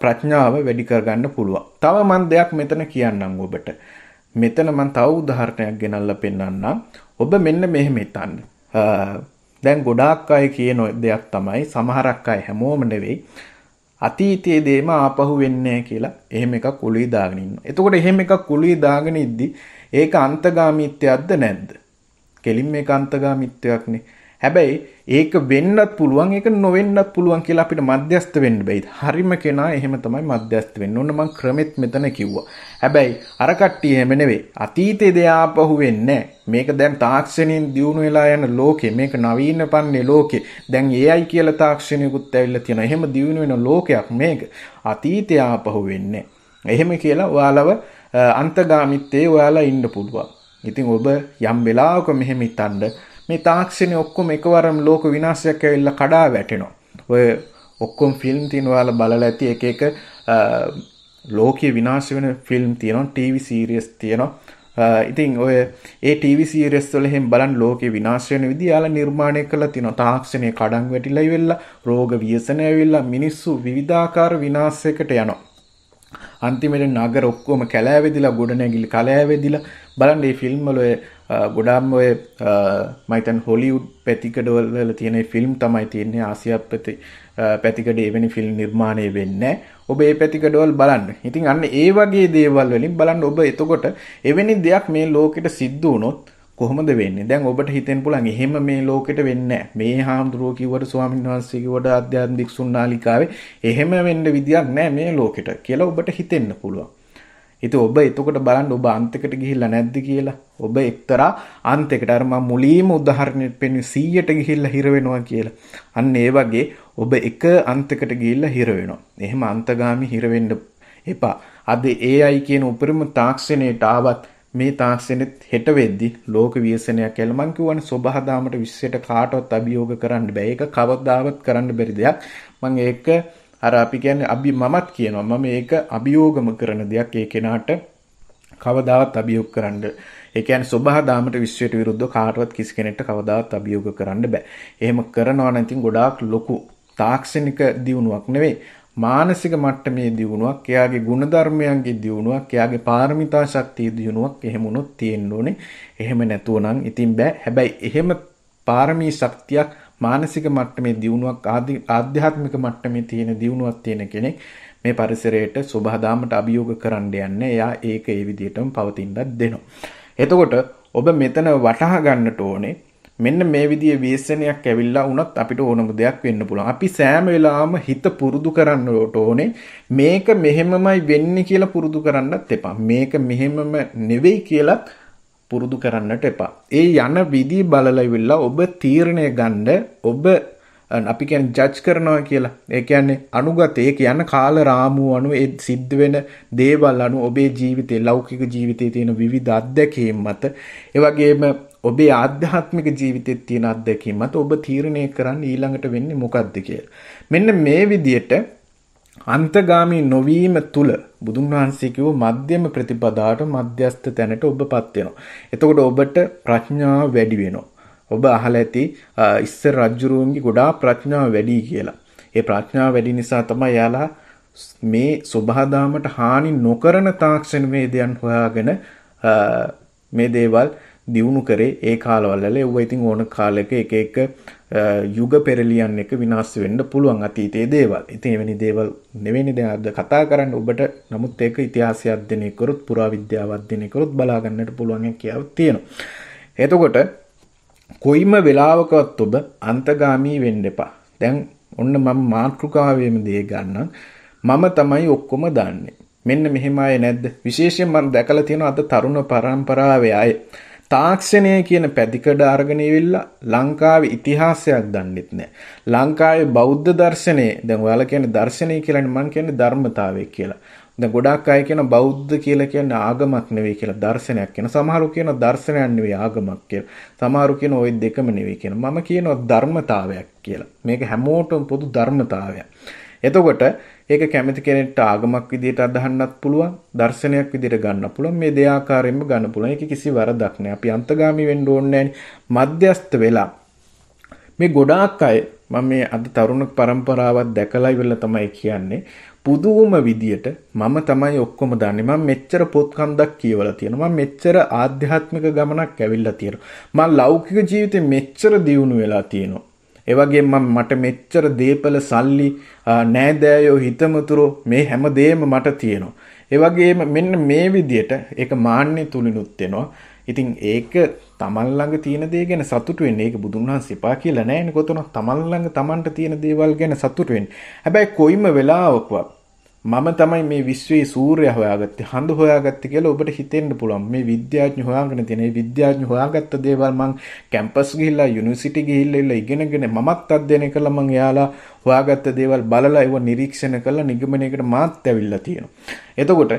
A: ප්‍රඥාව වැඩි කරගන්න පුළුවන්. තව මන් දෙයක් මෙතන කියන්නම් ඔබට. මෙතන මන් තව උදාහරණයක් ගෙනල්ලා පෙන්වන්නම්. ඔබ මෙන්න මෙහෙම හිතන්න. දැන් ගොඩාක් අය කියන දෙයක් තමයි සමහරක් අය හැමෝම නෙවෙයි අතීතයේ දේම ආපහු වෙන්නේ කියලා එහෙම එකක් කුලී දාගෙන ඉන්නවා. එතකොට එහෙම එකක් කුලී දාගෙන ඉද්දි ඒක අන්තගාමීත්වයක්ද නැද්ද? කෙලින්ම ඒක අන්තගාමීත්වයක්නේ. හැබැයි ඒක වෙන්නත් පුළුවන් ඒක නොවෙන්නත් පුළුවන් කියලා අපිට මධ්‍යස්ත වෙන්න බෑ. හරිම කෙනා එහෙම තමයි මධ්‍යස්ත වෙන්න. ඕන මං ක්‍රමෙත් මෙතන කිව්වා. හැබැයි අර කට්ටිය එහෙම නෙවෙයි. අතීතේ දෙයාපහු වෙන්නේ මේක දැන් තාක්ෂණයෙන් දියුණු වෙලා යන ලෝකේ. මේක නවීන පන්නේ ලෝකේ. දැන් AI කියලා තාක්ෂණිකුත් ඇවිල්ලා තියෙනවා. එහෙම දියුණු වෙන ලෝකයක් මේක. අතීතේ ආපහු වෙන්නේ. එහෙම කියලා ඔයාලව අන්තගාමිත්තේ ඔයාලා ඉන්න පුළුවන්. ඉතින් ඔබ යම් වෙලාවක මෙහෙම හිතන්න මේ තාක්ෂණය ඔක්කොම එකවරම ලෝක විනාශයක් ඇවිල්ලා කඩා වැටෙනවා. ඔය ඔක්කොම ෆිල්ම් තියෙන ඔයාලා බලලා ඇති එක එක ලෝකයේ විනාශ වෙන ෆිල්ම් තියෙනවා, ටීවී සීරීස් තියෙනවා. ඉතින් ඔය ඒ ටීවි සීරස් වල එහෙම බලන් ලෝකේ විනාශ වෙන විදිහ යාලා නිර්මාණය කරලා තිනවා තාක්ෂණය කඩන් වැටිලා ඉවෙලා රෝග ව්‍යසන ඇවිල්ලා මිනිස්සු විවිධාකාර විනාශයකට යනවා අන්තිමට නගර ඔක්කොම කැලෑවෙදිලා ගොඩනැගිලි කැලෑවෙදිලා බලන්න මේ ෆිල්ම් වල ගොඩාම් ඔය මයිතන් හොලිවුඩ් පැතිකඩවල්ල තියෙන ෆිල්ම් තමයි තියන්නේ ආසියක් පැති පැතිකඩ එවැනි ෆිල්ම් නිර්මාණය වෙන්න ඔබ ඒ පැතිකඩවල් බලන්න ඉතින් අන්න ඒ වගේ දේවල් වලින් බලන්න ඔබ එතකොට එවැනි දෙයක් මේ ලෝකෙට සිද්ධ වුණොත් කොහොමද වෙන්නේ දැන් ඔබට හිතෙන් පුළුවන් එහෙම මේ ලෝකෙට වෙන්නේ මේ හාමුදුරුවෝ කිව්වට ස්වාමීන් වහන්සේ කිව්වට ආධ්‍යාත්මික සුණ්ණාලිකාවේ එහෙම වෙන්න විදියක් නැහැ මේ ලෝකෙට කියලා ඔබට හිතෙන්න පුළුවන් ඉතින් ඔබ එතකොට බලන්න ඔබ අන්තයකට ගිහිල්ලා නැද්ද කියලා. ඔබ එක්තරා අන්තයකට අර මම මුලින්ම උදාහරණයක් පෙන්වු 100ට ගිහිල්ලා හිර වෙනවා කියලා. අන්න ඒ වගේ ඔබ එක අන්තයකට ගිහිල්ලා හිර වෙනවා. එහෙම අන්තගාමි හිර වෙන්න එපා. අද AI කියන උපරිම තාක්ෂණයට ආවත් මේ තාක්ෂණෙත් හෙට වෙද්දි ලෝක ව්‍යසනයක් ඇල මං කියවනේ සබහදාමට විශ්වයට කාටවත් අභියෝග කරන්න බෑ. ඒක කවදාවත් කරන්න බැරි දෙයක්. මං ඒක අර අපි කියන්නේ අභි මමත් කියනවා මම මේක අභියෝගම කරන දෙයක් ඒ කෙනාට කවදාවත් අභියෝග කරන්න ඒ කියන්නේ සබහා දාමට විශ්වයට විරුද්ධව කාටවත් කිසි කෙනෙක්ට කවදාවත් අභියෝග කරන්න බෑ. එහෙම කරනවා නම් ඉතින් ගොඩාක් ලොකු තාක්ෂණික දියුණුවක් නෙවෙයි මානසික මට්ටමේ දියුණුවක්, එයාගේ ගුණධර්මයන්ගේ දියුණුවක්, එයාගේ පාරමිතා ශක්තියේ දියුණුවක් එහෙම උනොත් තියෙන්න ඕනේ. එහෙම නැතුව නම් ඉතින් බෑ. හැබැයි එහෙම පාරමී ශක්තියක් මානසික මට්ටමේ දියුණුවක් ආධ්‍යාත්මික මට්ටමේ තියෙන දියුණුවක් තියෙන කෙනෙක් මේ පරිසරයට සබහදාමට අභියෝග කරන්න යන්නේ. එයා ඒක ඒ විදිහටම පවතින්නත් දෙනවා. එතකොට ඔබ මෙතන වටහා ගන්නට ඕනේ මෙන්න මේ විදිහේ වේසනයක් ඇවිල්ලා වුණත් අපිට ඕනම දෙයක් වෙන්න පුළුවන්. අපි සෑම වෙලාවම හිත පුරුදු කරන්නට ඕනේ. මේක මෙහෙමමයි වෙන්නේ කියලා පුරුදු කරන්නත් එපා. මේක මෙහෙමම නෙවෙයි කියලත් පුරුදු කරන්නට එපා. ඒ යන විදි බලලවිල්ලා ඔබ තීරණය ගණ්ඩ ඔබ අපිකැන් ජජ් කරනවා කියලා ඒ කියන්නේ අනුගතය කියන්න කාල රාමුව අනු එත් සිද්ධ වෙන දේවල් අනු ඔබේ ජීවිතය ලෞකික ජීවිතය තියෙන විවිධ අත්දැකීම් මත ඒවගේම ඔබේ ආධ්‍යාත්මික ජීවිතෙත් තියෙන අත්දැකීම් මත ඔබ තීරණය කරන්න ඊළඟට වෙන්නේ මොකක්ද කියලා. මෙන්න මේ විදියට අන්තගාමී නොවීම තුළ බුදුන් වහන්සේකිව මධ්‍යම ප්‍රතිපදාට මධ්‍යස්ත තැනට ඔබ පත්වෙනවා. එතකොට ඔබට ප්‍රඥාව වැඩි වෙනවා. ඔබ අහල ඇති ඉස්සර රජ්ජුරුවන්ගේ ගොඩා ප්‍රඥාව වැඩි කියලා. ඒ ප්‍රඥාව වැඩි නිසා තමයි යාලා මේ සුභාදාමට හානි නොකරන තාක්ෂණ වේදයන් හොයාගෙන මේ දේවල් දියුණු කරේ ඒ කාලවල ඒව ඉතින් ඕන කාලයක එක එක යුග පෙරලියන් එක විනාශ වෙන්න පුළුවන් අතීතයේ දේවල්. ඉතින් එවැනි දේවල් නෙවෙයි දැන් අද කතා කරන්න ඔබට නමුත් ඒක ඉතිහාසය අධ්‍යයනය කරොත් පුරාවිද්‍යාව අධ්‍යයනය කරොත් බලා ගන්නට පුළුවන් කියාවක් තියෙනවා. එතකොට කොයිම වෙලාවකවත් ඔබ අන්තගාමී වෙන්න එපා. දැන් ඔන්න මම මාතෘකාවේම දේ ගන්න මම තමයි ඔක්කොම දන්නේ මෙන්න මෙහෙම අය නැද්ද විශේෂයෙන් මම දැකලා තියෙනවා අද තරුණ පරම්පරාවේ අය තාක්ෂණය කියන පැතිකඩ අරගෙන ඉවිල්ලා ලංකාවේ ඉතිහාසයක් දන්නෙත් නෑ. ලංකාවේ බෞද්ධ දර්ශනය දැන් ඔයාලා කියන්නේ දර්ශනය කියලානේ මං කියන්නේ ධර්මතාවය කියලා. දැන් ගොඩක් අය කියන බෞද්ධ කියලා කියන්නේ ආගමක් නෙවෙයි කියලා දර්ශනයක් කියන. සමහරු කියන දර්ශනයක් නෙවෙයි ආගමක් කියලා. සමහරු කියන ওই දෙකම නෙවෙයි කියන. මම කියනවා ධර්මතාවයක් කියලා. මේක හැමෝටම පොදු ධර්මතාවයක්. එතකොට ඒක කැමති කෙනෙක්ට ආගමක් විදිහට අදහන්නත් පුළුවන්, දර්ශනයක් විදිහට ගන්න පුළුවන්. මේ දෙආකාරයෙන්ම ගන්න පුළුවන්. ඒක කිසි වරදක් නෑ. අපි අන්තගාමී වෙන්න ඕනේ මධ්‍යස්ත වෙලා මේ ගොඩාක් අය මම මේ අද තරුණ පරම්පරාවත් දැකලා ඉවරලා තමයි කියන්නේ. පුදුම විදියට මම තමයි ඔක්කොම දන්නේ මම මෙච්චර පොත් කන්දක් කියවලා තියෙනවා මම මෙච්චර ආධ්‍යාත්මික ගමනක් ඇවිල්ලා තියෙනවා මම ලෞකික ජීවිතේ මෙච්චර දියුණු වෙලා තියෙනවා ඒ වගේම මට මෙච්චර දීපල සල්ලි නෑදෑයෝ හිතමතුරු මේ හැම දෙයක්ම මට තියෙනවා. ඒ වගේම මෙන්න මේ විදියට ඒක මාන්නේ තුලිනුත් වෙනවා. ඉතින් ඒක තමන් ළඟ තියෙන දේ ගැන සතුටු වෙන්නේ. ඒක බුදුන් වහන්සේ පා කියලා නෑනේ කොතන තමන් ළඟ තමන්ට තියෙන දේවල් ගැන සතුටු වෙන්නේ. හැබැයි කොයිම වෙලාවකවත් මම තමයි මේ විශ්වයේ සූර්යයා හොයාගත්තේ හඳ හොයාගත්තේ කියලා ඔබට හිතෙන්න පුළුවන් මේ විද්‍යාඥ හොයාගෙන තියෙන මේ විද්‍යාඥ හොයාගත්ත දේවල් මං කැම්පස් ගිහිල්ලා යුනිවර්සිටි ගිහිල්ලා ඉගෙනගෙන මමත් අධ්‍යයනය කළා මං එයාලා හොයාගත්ත දේවල් බලලා ඒව නිරීක්ෂණ කළා නිගමනයකට මාත් ඇවිල්ලා තියෙනවා එතකොට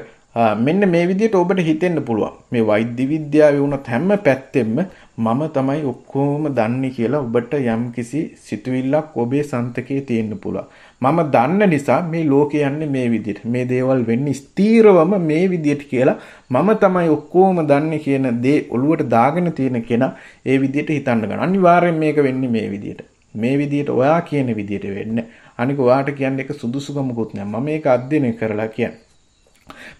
A: මෙන්න මේ විදිහට ඔබට හිතෙන්න පුළුවන් මේ වෛද්‍ය විද්‍යාවේ වුණත් හැම පැත්තෙම මම තමයි ඔක්කොම දන්නේ කියලා ඔබට යම්කිසි සිතුවිල්ලක් ඔබේ සන්තකයේ තියෙන්න පුළුවන් මම දන්න නිසා මේ ලෝකේ යන්නේ මේ විදිහට. මේ දේවල් වෙන්නේ ස්ථීරවම මේ විදිහට කියලා මම තමයි ඔක්කොම දන්නේ කියන දේ ඔළුවට දාගෙන තියෙන කෙනා ඒ විදිහට හිතන්න ගන්න. අනිවාර්යෙන් මේක වෙන්නේ මේ විදිහට. මේ විදිහට ඔයා කියන විදිහට වෙන්නේ. අනික ඔයාට කියන්නේ එක සුදුසුකමකුත් නෑ. මම මේක අධ්‍යයනය කරලා කියන්නේ.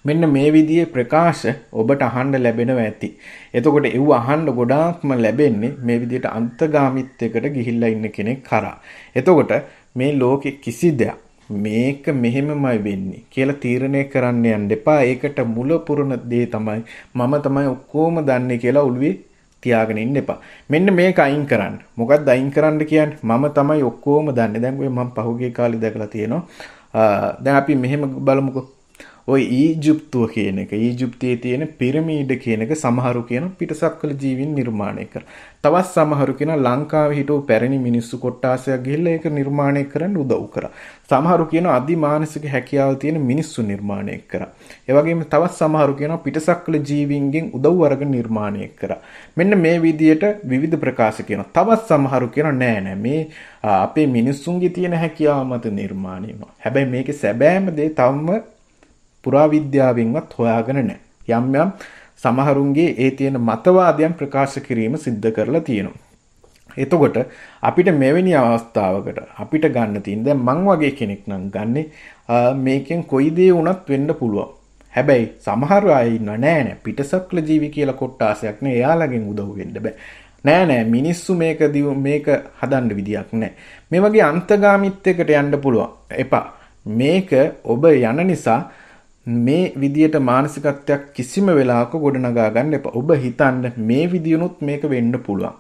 A: මෙන්න මේ විදිහේ ප්‍රකාශ ඔබට අහන්න ලැබෙනවා ඇති. එතකොට ඒව අහන්න ගොඩාක්ම ලැබෙන්නේ මේ විදිහට අන්තගාමිත්වයකට ගිහිල්ලා ඉන්න කෙනෙක් කරා. එතකොට මේ ලෝකෙ කිසි දෙයක් මේක මෙහෙමමයි වෙන්නේ කියලා තීරණය කරන්න යන්න එපා. ඒකට මුල පුරන දේ තමයි මම තමයි ඔක්කොම දන්නේ කියලා ඔළුවේ තියාගෙන ඉන්න එපා. මෙන්න මේක අයින් කරන්න. මොකක්ද අයින් කරන්න කියන්නේ? මම තමයි ඔක්කොම දන්නේ. දැන් ඔය මම පහුගිය කාලේ දැකලා තියෙනවා. දැන් අපි මෙහෙම බලමුකෝ. ඔය ඊජුප්තුව කියන එක ඊජුප්තියේ තියෙන පිරමීඩ කියන එක සමහරු කියන පිටසක්වල ජීවීන් නිර්මාණය කර. තවත් සමහරු කියන ලංකාවේ හිටපු පැරණි මිනිස්සු කොට්ටාසයක් ගිහිල්ලා ඒක නිර්මාණය කරන්න උදව් කරා. සමහරු කියන අධිමානසික හැකියාව තියෙන මිනිස්සු නිර්මාණය කරා. ඒ වගේම තවත් සමහරු කියන පිටසක්වල ජීවීන්ගෙන් උදව් අරගෙන නිර්මාණය කරා. මෙන්න මේ විදියට විවිධ ප්‍රකාශ කියන. තවත් සමහරු කියන නෑ නෑ මේ අපේ මිනිස්සුන්ගේ තියෙන හැකියාව මත නිර්මාණය වෙනවා. හැබැයි මේකේ සැබෑම දේ තවම පුරාවිද්‍යාවෙන්වත් හොයාගෙන නැහැ. යම් යම් සමහරුන්ගේ ඒ තියෙන මතවාදයන් ප්‍රකාශ කිරීම සිද්ධ කරලා තියෙනවා. එතකොට අපිට මෙවැනි අවස්ථාවකට අපිට ගන්න තියෙන දැන් මං වගේ කෙනෙක් නම් ගන්නෙ මේකෙන් කොයි දේ වුණත් වෙන්න පුළුවන්. හැබැයි සමහර අය ඉන්නව නෑ නෑ පිටසක්ල ජීවි කියලා කොට්ටාසයක් නේ එයාලගෙන් උදව් වෙන්න බෑ. නෑ නෑ මිනිස්සු මේක දිව මේක හදන්න විදියක් නෑ. මේ වගේ අන්තගාමිත්වයකට යන්න පුළුවන්. එපා. මේක ඔබ යන නිසා මේ විදියට මානසිකත්වයක් කිසිම වෙලාවක ගොඩනගා ගන්න එපා. ඔබ හිතන්න මේ විදියනොත් මේක වෙන්න පුළුවන්.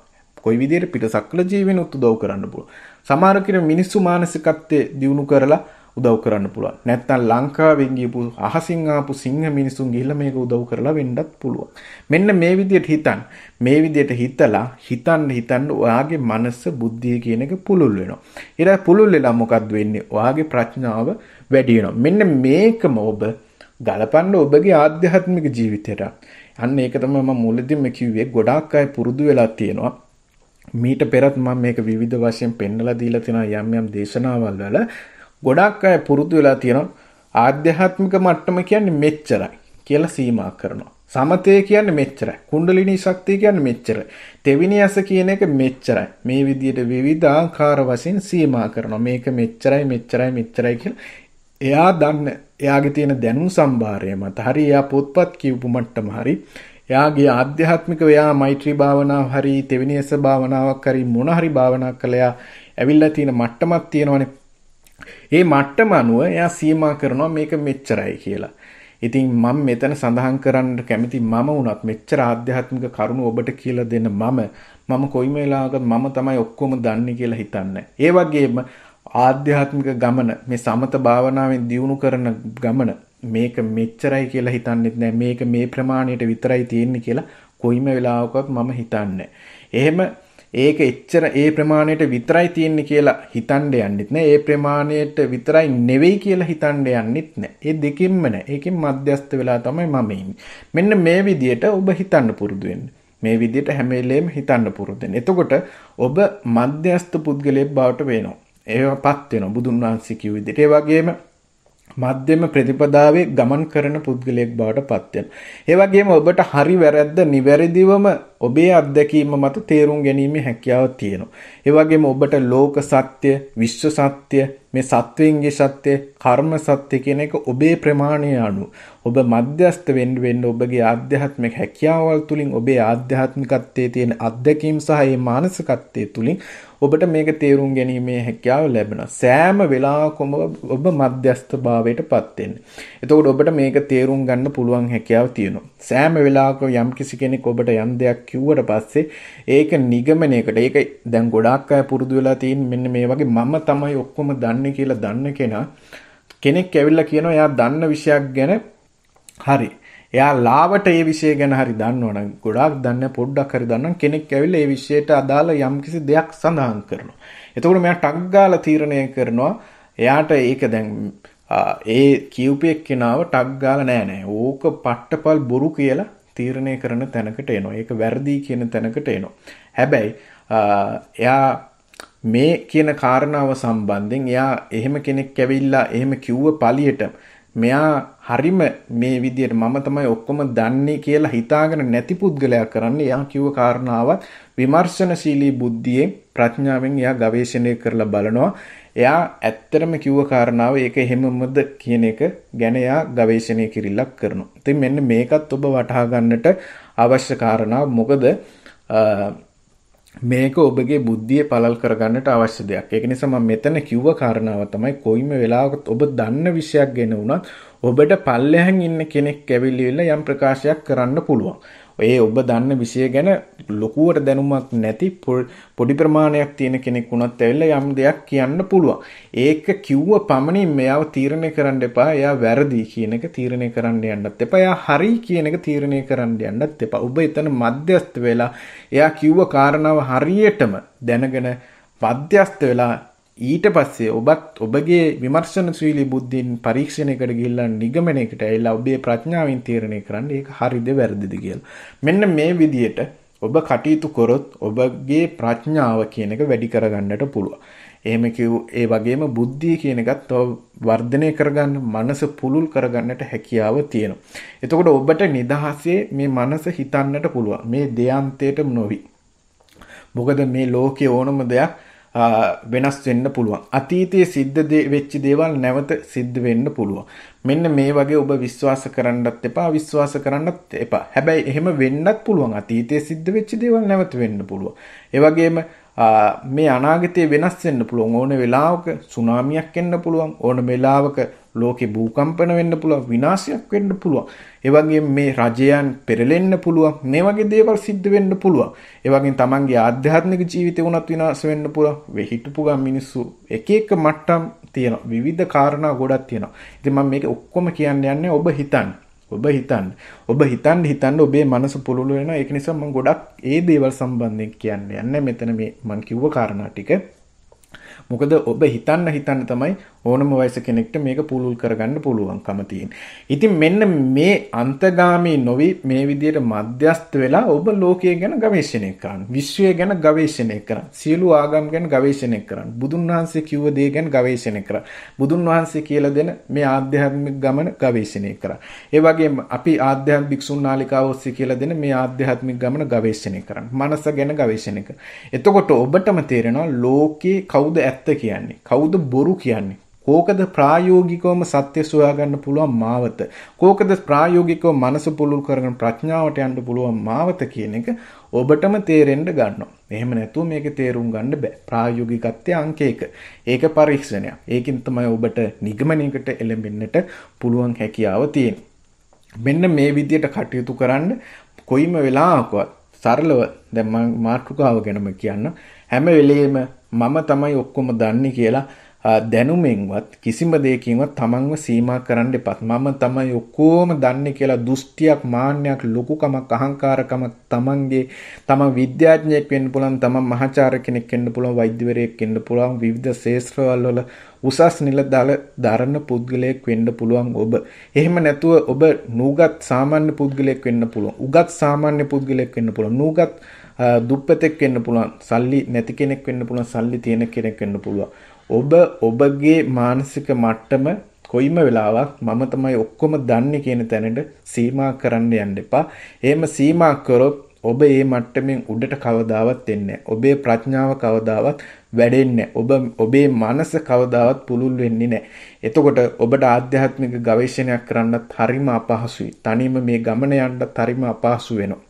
A: කොයි විදියට පිටසක්ල ජීවෙනුත් උදව් කරන්න පුළුවන්. සමහර කිර මිනිස්සු මානසිකත්වයේ දියුණු කරලා උදව් කරන්න පුළුවන්. නැත්නම් ලංකාවෙන් ගියපු අහසින් ආපු සිංහ මිනිසුන් ගිහිල්ලා මේක උදව් කරලා වෙන්නත් පුළුවන්. මෙන්න මේ විදියට හිතන්න. මේ විදියට හිතලා හිතන්න හිතන්න ඔයාගේ මනස බුද්ධිය කියන එක පුළුල් වෙනවා. ඊට පුළුල් වෙලා මොකද්ද වෙන්නේ? ඔයාගේ ප්‍රඥාව වැඩි වෙනවා. මෙන්න මේකම ඔබ ගලපන්න ඔබගේ ආධ්‍යාත්මික ජීවිතයට. අන්න ඒක තමයි මම මුලදීම කිව්වේ ගොඩාක් අය පුරුදු වෙලා තියෙනවා. මීට පෙරත් මම මේක විවිධ වශයෙන් පෙන්වලා දීලා තියෙනවා යම් යම් දේශනාවල් වල. ගොඩාක් අය පුරුදු වෙලා තියෙනවා ආධ්‍යාත්මික මට්ටම කියන්නේ මෙච්චරයි කියලා සීමා කරනවා. සමතය කියන්නේ මෙච්චරයි. කුණ්ඩලිනී ශක්තිය කියන්නේ මෙච්චරයි. තෙවිනි ඇස කියන එක මෙච්චරයි. මේ විදිහට විවිධ ආකාර වශයෙන් සීමා කරනවා. මේක මෙච්චරයි මෙච්චරයි මෙච්චරයි කියලා එයා දන්න එයාගේ තියෙන දැනුම් සම්භාරය මත හරි එයා පොත්පත් කියවපු මට්ටම හරි එයාගේ ආධ්‍යාත්මික එයා මෛත්‍රී භාවනාව හරි තෙවිනියස භාවනාවක් හරි මොන හරි භාවනාවක් කළා එයා ඇවිල්ලා තියෙන මට්ටමක් තියෙනවනේ ඒ මට්ටම අනුව එයා සීමා කරනවා මේක මෙච්චරයි කියලා ඉතින් මම මෙතන සඳහන් කරන්න කැමති මම වුණත් මෙච්චර ආධ්‍යාත්මික කරුණු ඔබට කියලා දෙන්න මම මම කොයි වෙලාවකත් මම තමයි ඔක්කොම දන්නේ කියලා හිතන්නේ. ඒ වගේම ආධ්‍යාත්මික ගමන මේ සමත භාවනාවෙන් දියුණු කරන ගමන මේක මෙච්චරයි කියලා හිතන්නෙත් නෑ මේක මේ ප්‍රමාණයට විතරයි තියෙන්නේ කියලා කොයිම වෙලාවකවත් මම හිතන්නේ එහෙම ඒක එච්චර ඒ ප්‍රමාණයට විතරයි තියෙන්නේ කියලා හිතන්න යන්නෙත් නෑ ඒ ප්‍රමාණයට විතරයි නෙවෙයි කියලා හිතන්න යන්නෙත් නෑ ඒ දෙකෙන්ම නෑ ඒකෙන් මධ්‍යස්ත වෙලා තමයි මම ඉන්නේ මෙන්න මේ විදියට ඔබ හිතන්න පුරුදු වෙන්න මේ විදියට හැම වෙලේම හිතන්න පුරුදු වෙන්න එතකොට ඔබ මධ්‍යස්ත පුද්ගලයෙක් බවට වෙනවා ඒවපත් වෙනවා බුදුන් වහන්සේ කිව් විදිහට. ඒ වගේම මධ්‍යම ප්‍රතිපදාවේ ගමන් කරන පුද්ගලයෙක් බවට පත් වෙනවා. ඒ වගේම ඔබට හරි වැරද්ද නිවැරදිවම ඔබේ අත්දැකීම මත තේරුම් ගැනීම හැකියාව තියෙනවා. ඒ වගේම ඔබට ලෝක සත්‍ය, විශ්ව සත්‍ය, මේ සත්වයන්ගේ සත්‍ය, කර්ම සත්‍ය කියන එක ඔබේ ප්‍රමාණය අනුව ඔබ මධ්‍යස්ත වෙන්න වෙන්න ඔබගේ ආධ්‍යාත්මික හැකියාවල් තුලින් ඔබේ ආධ්‍යාත්මිකත්වයේ තියෙන අත්දැකීම් සහ ඒ මානසිකත්වයේ තුලින් ඔබට මේක තේරුම් ගැනීමේ හැකියාව ලැබෙනවා. සෑම වෙලාවකම ඔබ මධ්‍යස්ථ භාවයටපත් වෙන්නේ. එතකොට ඔබට මේක තේරුම් ගන්න පුළුවන් හැකියාව තියෙනවා. සෑම වෙලාවක යම් කිසි කෙනෙක් ඔබට යම් දෙයක් කිව්වට පස්සේ ඒක නිගමනයකට ඒක දැන් ගොඩාක් අය පුරුදු වෙලා තියෙන මෙන්න මේ වගේ මම තමයි ඔක්කොම දන්නේ කියලා දන්න කෙනා කෙනෙක් ඇවිල්ලා කියනවා එයා දන්න විශයක් ගැන හරි එයා ලාවට ඒ විෂය ගැන හරි දන්නවනම් ගොඩාක් දන්න පොඩ්ඩක් හරි දන්නම් කෙනෙක් ඇවිල්ලා ඒ විෂයට අදාළ යම්කිසි දෙයක් සඳහන් කරනවා. එතකොට මෙයා ටක් ගාලා තීරණය කරනවා එයාට ඒක දැන් ඒ කියූපියක් කෙනාව ටක් ගාලා නෑ නෑ. ඕක පට්ටපල් බොරු කියලා තීරණය කරන තැනකට එනවා. ඒක වැරදි කියන තැනකට එනවා. හැබැයි එයා මේ කියන කාරණාව සම්බන්ධයෙන් එයා එහෙම කෙනෙක් ඇවිල්ලා එහෙම කිව්ව පලියට මෙයා හරිම මේ විදියට මම තමයි ඔක්කොම දන්නේ කියලා හිතාගෙන නැති පුද්ගලයා කරන්නේ එයා කිව්ව කාරණාවත් විමර්ශනශීලී බුද්ධියෙන් ප්‍රඥාවෙන් එයා ගවේෂණය කරලා බලනවා එයා ඇත්තටම කිව්ව කාරණාව ඒක එහෙමමද කියන එක ගැන එයා ගවේෂණය කිරිල්ලක් කරනවා. ඉතින් මෙන්න මේකත් ඔබ වටහා ගන්නට අවශ්‍ය කාරණා මොකද මේක ඔබගේ බුද්ධිය පළල් කරගන්නට අවශ්‍ය දෙයක්. ඒක නිසා මම මෙතන කිව්ව කාරණාව තමයි කොයිම වෙලාවකත් ඔබ දන්න විෂයක් ගැන වුණත් ඔබට පල්ලෙහාන් ඉන්න කෙනෙක් කැවිලිවිලා යම් ප්‍රකාශයක් කරන්න පුළුවන්. ඒ ඔබ දන්න විෂය ගැන ලොකුවට දැනුමක් නැති පොඩි ප්‍රමාණයක් තියෙන කෙනෙක් වුණත් ඇවිල්ලා යම් දෙයක් කියන්න පුළුවන්. ඒක කිව්ව පමණින් මෙයාව තීරණය කරන්න එපා. එයා වැරදි කියන එක තීරණය කරන්න යන්නත් එපා. එයා හරි කියන එක තීරණය කරන්න යන්නත් එපා. ඔබ එතන මධ්‍යස්ථ වෙලා එයා කිව්ව කාරණාව හරියටම දැනගෙන මධ්‍යස්ථ වෙලා ඊට පස්සේ ඔබත් ඔබගේ විමර්ශන ශීලී බුද්ධින් පරීක්ෂණයකට ගිහිල්ලා නිගමනයකට ඇවිල්ලා ඔබේ ප්‍රඥාවෙන් තීරණය කරන්න ඒක හරිද වැරදිද කියලා. මෙන්න මේ විදියට ඔබ කටයුතු කරොත් ඔබගේ ප්‍රඥාව කියන එක වැඩි කරගන්නට පුළුවන්. එහෙම කිව් ඒ වගේම බුද්ධිය කියන එකත් තව වර්ධනය කරගන්න මනස පුළුල් කරගන්නට හැකියාව තියෙනවා. එතකොට ඔබට නිදහසේ මේ මනස හිතන්නට පුළුවන්. මේ දෙයන්තයට නොවි. මොකද මේ ලෝකේ ඕනම දෙයක් වෙනස් වෙන්න පුළුවන්. අතීතයේ සිද්ධ වෙච්ච දේවල් නැවත සිද්ධ වෙන්න පුළුවන්. මෙන්න මේ වගේ ඔබ විශ්වාස කරන්නත් එපා විශ්වාස කරන්නත් එපා. හැබැයි එහෙම වෙන්නත් පුළුවන්. අතීතයේ සිද්ධ වෙච්ච දේවල් නැවත වෙන්න පුළුවන්. ඒ වගේම මේ අනාගතය වෙනස් වෙන්න පුළුවන් ඕන වෙලාවක සුනාමියක් එන්න පුළුවන් ඕන වෙලාවක ලෝකෙ භූකම්පන වෙන්න පුළුවන් විනාශයක් වෙන්න පුළුවන්. ඒ වගේම මේ රජයන් පෙරලෙන්න පුළුවන්. මේ වගේ දේවල් සිද්ධ වෙන්න පුළුවන්. ඒ වගේම තමන්ගේ ආධ්‍යාත්මික ජීවිතේ උනත් විනාශ වෙන්න පුළුවන්. වෙ හිටපු ගම් මිනිස්සු එක එක මට්ටම් තියෙනවා. විවිධ කාරණා ගොඩක් තියෙනවා. ඉතින් මම මේක ඔක්කොම කියන්න යන්නේ ඔබ හිතන්න. ඔබ හිතන්න. ඔබ හිතන්න හිතන්න ඔබේ මනස පුළුල් වෙනවා. ඒක නිසා මම ගොඩක් ඒ දේවල් සම්බන්ධයෙන් කියන්න යන්නේ. මෙතන මේ මම කිව්ව කාරණා ටික. මොකද ඔබ හිතන්න හිතන්න තමයි ඕනම වයස කෙනෙක්ට මේක පුළුල් කරගන්න පුළුවන්කම තියෙන. ඉතින් මෙන්න මේ අන්තගාමී නොවි මේ විදිහට මධ්‍යස්ත වෙලා ඔබ ලෝකය ගැන ගවේෂණය කරන්න. විශ්වය ගැන ගවේෂණය කරන්න. සියලු ආගම් ගැන ගවේෂණය කරන්න. බුදුන් වහන්සේ කිව්ව දේ ගැන ගවේෂණය කරන්න. බුදුන් වහන්සේ කියලා දෙන මේ ආධ්‍යාත්මික ගමන ගවේෂණය කරන්න. ඒ වගේම අපි ආධ්‍යාත්මික භික්ෂුන් නාලිකාව ඔස්සේ කියලා දෙන මේ ආධ්‍යාත්මික ගමන ගවේෂණය කරන්න. මනස ගැන ගවේෂණය කරන්න. එතකොට ඔබටම තේරෙනවා ලෝකේ කවුද ඇත්ත කියන්නේ කවුද බොරු කියන්නේ කෝකද ප්‍රායෝගිකවම සත්‍ය සොයාගන්න පුළුවන් මාවත කෝකද ප්‍රායෝගිකව මනස පුළුල් කරගෙන ප්‍රඥාවට යන්න පුළුවන් මාවත කියන එක ඔබටම තේරෙන්න ගන්නවා එහෙම නැතුව මේක තේරුම් ගන්න බෑ ප්‍රායෝගිකත්වයේ අංක එක ඒක පරීක්ෂණයක් ඒකෙන් තමයි ඔබට නිගමනයකට එළඹෙන්නට පුළුවන් හැකියාව තියෙන්නේ මෙන්න මේ විදියට කටයුතු කරන්න කොයිම වෙලාවකවත් සරලව දැන් මාතෘකාව ගැනම කියන්න හැම වෙලෙම මම තමයි ඔක්කොම දන්නේ කියලා දැනුමෙන්වත් කිසිම දෙයකින්වත් තමන්ව සීමා කරන්න එපත් මම තමයි ඔක්කොම දන්නේ කියලා දෘෂ්ටියක් මාන්නයක් ලොකුකමක් අහංකාරකමක් තමන්ගේ තමන් විද්‍යාඥයෙක් වෙන්න පුළුවන් තමන් මහාචාර්ය කෙනෙක් වෙන්න පුළුවන් වෛද්‍යවරයෙක් වෙන්න පුළුවන් විවිධ ශාස්ත්‍රවල වල උසස් නිලදල දරන පුද්ගලයෙක් වෙන්න පුළුවන් ඔබ. එහෙම නැතුව ඔබ නූගත් සාමාන්‍ය පුද්ගලයෙක් වෙන්න පුළුවන්. උගත් සාමාන්‍ය පුද්ගලයෙක් වෙන්න පුළුවන්. නූගත් දුප්පතෙක් වෙන්න පුළුවන් සල්ලි නැති කෙනෙක් වෙන්න පුළුවන් සල්ලි තියෙන කෙනෙක් වෙන්න පුළුවන් ඔබ ඔබගේ මානසික මට්ටම කොයිම වෙලාවක් මම තමයි ඔක්කොම දන්නේ කියන තැනට සීමා කරන්න යන්න එපා එහෙම සීමා කරොත් ඔබ ඒ මට්ටමින් උඩට කවදාවත් එන්නේ ඔබේ ප්‍රඥාව කවදාවත් වැඩෙන්නේ ඔබ ඔබේ මනස කවදාවත් පුළුල් වෙන්නේ නැහැ. එතකොට ඔබට ආධ්‍යාත්මික ගවේෂණයක් කරන්නත් හරිම අපහසුයි. තනියම මේ ගමන යන්නත් හරිම අපහසු වෙනවා.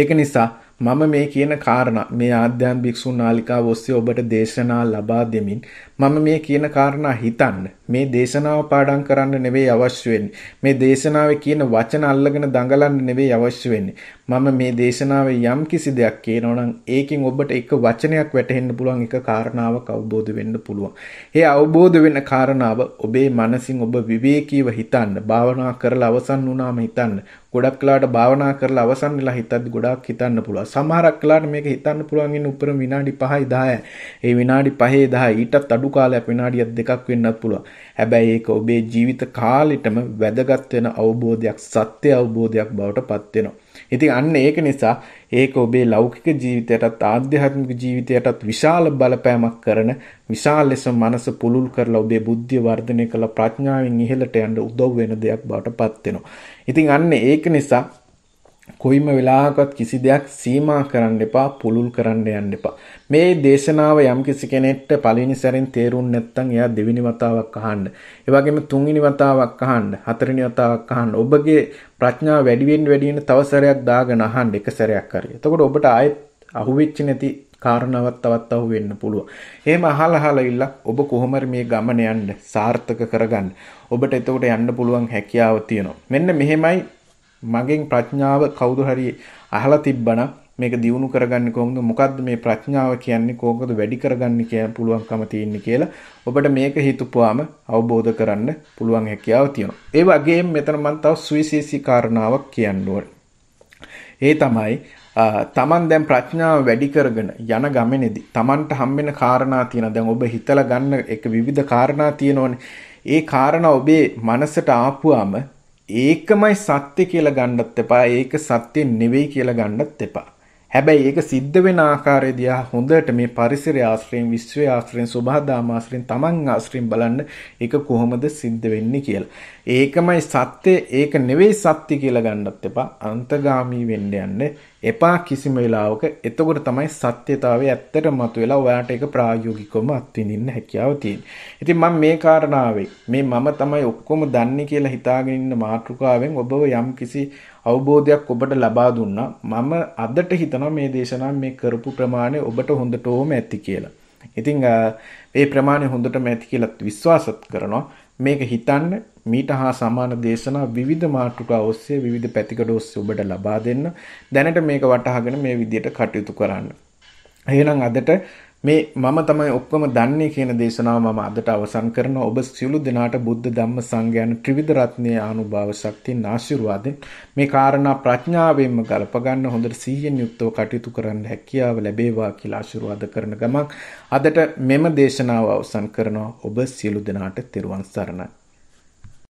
A: ඒක නිසා මම මේ කියන කාරණා මේ ආද්‍යම් භික්ෂුන් නාලිකාව ඔස්සේ ඔබට දේශනා ලබා දෙමින් මම මේ කියන කාරණා හිතන්න මේ දේශනාව පාඩම් කරන්න නෙවෙයි අවශ්‍ය වෙන්නේ මේ දේශනාවේ කියන වචන අල්ලගෙන දඟලන්න නෙවෙයි අවශ්‍ය වෙන්නේ මම මේ දේශනාවේ යම් කිසි දෙයක් කියනවනම් ඒකෙන් ඔබට එක වචනයක් වැටහෙන්න පුළුවන් එක කාරණාවක් අවබෝධ වෙන්න පුළුවන් ඒ අවබෝධ වෙන කාරණාව ඔබේ මනසින් ඔබ විවේකීව හිතන්න භාවනා කරලා අවසන් වුණාම හිතන්න ගොඩක් වෙලාට භාවනා කරලා අවසන් වෙලා හිතද්දි ගොඩක් හිතන්න පුළුවන්. සමහරක් වෙලාට මේක හිතන්න පුළුවන් ඉන්න උපරම විනාඩි 5යි 10යි. ඒ විනාඩි 5යි 10යි ඊටත් අඩු අඩු කාලයක් විනාඩියක් දෙකක් වෙන්නත් පුළුවන්. හැබැයි ඒක ඔබේ ජීවිත කාලෙටම වැදගත් වෙන අවබෝධයක්, සත්‍ය අවබෝධයක් බවට පත් වෙනවා. ඉතින් අන්න ඒක නිසා ඒක ඔබේ ලෞකික ජීවිතයටත් ආධ්‍යාත්මික ජීවිතයටත් විශාල බලපෑමක් කරන විශාල ලෙස මනස පුළුල් කරලා ඔබේ බුද්ධිය වර්ධනය කරලා ප්‍රඥාවෙන් ඉහළට යන්න උදව් වෙන දෙයක් බවට පත් වෙනවා. ඉතින් අන්න ඒක නිසා කොයිම වෙලාවකවත් කිසි දෙයක් සීමා කරන්න එපා පුළුල් කරන්න යන්න එපා. මේ දේශනාව යම් කිසි කෙනෙක්ට පළවෙනි සැරෙන් තේරුම් නැත්නම් එයා දෙවෙනි වතාවක් අහන්න. ඒ වගේම තුන්වෙනි වතාවක් අහන්න, හතරවෙනි වතාවක් අහන්න. ඔබගේ ප්‍රඥාව වැඩි වෙන්න වැඩි වෙන්න තව සැරයක් දාගෙන අහන්න එක සැරයක් හරි. එතකොට ඔබට ආයෙත් අහුවෙච්ච නැති කාරණාවක් තවත් අහු වෙන්න පුළුවන්. එහෙම අහලා අහලා ඉල්ල ඔබ කොහොම මේ ගමන යන්න සාර්ථක කරගන්න. ඔබට එතකොට යන්න පුළුවන් හැකියාව තියෙනවා. මෙන්න මෙහෙමයි මගෙන් ප්‍රඥාව කවුරු හරි අහලා තිබ්බනම් මේක දියුණු කරගන්නේ කොහොමද මොකද්ද මේ ප්‍රඥාව කියන්නේ කොහොමද වැඩි කරගන්නේ කියන පුළුවන්කම තියෙන්නේ කියලා ඔබට මේක හිතපුවාම අවබෝධ කරන්න පුළුවන් හැකියාව තියෙනවා. ඒ වගේම මෙතන මම තව සුවිශේෂී කාරණාවක් කියන්න ඒ තමයි තමන් දැන් ප්‍රඥාව වැඩි කරගෙන යන ගමනේදී තමන්ට හම්බෙන කාරණා තියෙන දැන් ඔබ හිතලා ගන්න එක විවිධ කාරණා තියෙනෝනේ. ඒ කාරණා ඔබේ මනසට ආපුවාම ඒකමයි සත්‍ය කියලා ගන්නත් එපා. ඒක සත්‍ය නෙවෙයි කියලා ගන්නත් එපා. හැබැයි ඒක සිද්ධ වෙන ආකාරය දිහා හොඳට මේ පරිසරය ආශ්‍රයෙන් විශ්වය ආශ්‍රයෙන් සබහාදාම ආශ්‍රයෙන් තමන් ආශ්‍රයෙන් බලන්න ඒක කොහොමද සිද්ධ වෙන්නේ කියලා. ඒකමයි සත්‍ය ඒක නෙවෙයි සත්‍ය කියලා ගන්නත් එපා. අන්තගාමී වෙන්න යන්න එපා කිසිම වෙලාවක. එතකොට තමයි සත්‍යතාවය ඇත්තටම මතුවලා ඔයාලට ඒක ප්‍රායෝගිකවම අත්විඳින්න හැකියාව තියෙන්නේ. ඉතින් මම මේ කාරණාවේ මේ මම තමයි ඔක්කොම දන්නේ කියලා හිතාගෙන ඉන්න මාතෘකාවෙන් ඔබව යම් කිසි අවබෝධයක් ඔබට ලබා දුන්නා. මම අදට හිතනවා මේ දේශනාව මේ කරපු ප්‍රමාණය ඔබට හොඳටම ඇති කියලා. ඉතින් ඒ ප්‍රමාණය හොඳටම ඇති කියලා විශ්වාසත් කරනවා. මේක හිතන්න මීට හා සමාන දේශනා විවිධ මාතෘකා ඔස්සේ විවිධ පැතිකඩ ඔස්සේ ඔබට ලබා දෙන්න. දැනට මේක වටහාගෙන මේ විදියට කටයුතු කරන්න. එහෙනම් අදට මේ මම තමයි ඔක්කොම දන්නේ කියන දේශනාව මම අදට අවසන් කරනවා. ඔබ සියලු දෙනාට බුද්ධ ධම්ම සංඝයාන ත්‍රිවිධ රත්නයේ ආනුභාව ශක්තියෙන් ආශිර්වාදෙන් මේ කාරණා ප්‍රඥාවෙන්ම ගලප ගන්න හොඳට සිහියෙන් යුක්තව කටයුතු කරන්න හැකියාව ලැබේවා කියලා ආශිර්වාද කරන ගමන් අදට මෙම දේශනාව අවසන් කරනවා. ඔබ සියලු දෙනාට තෙරුවන් සරණයි.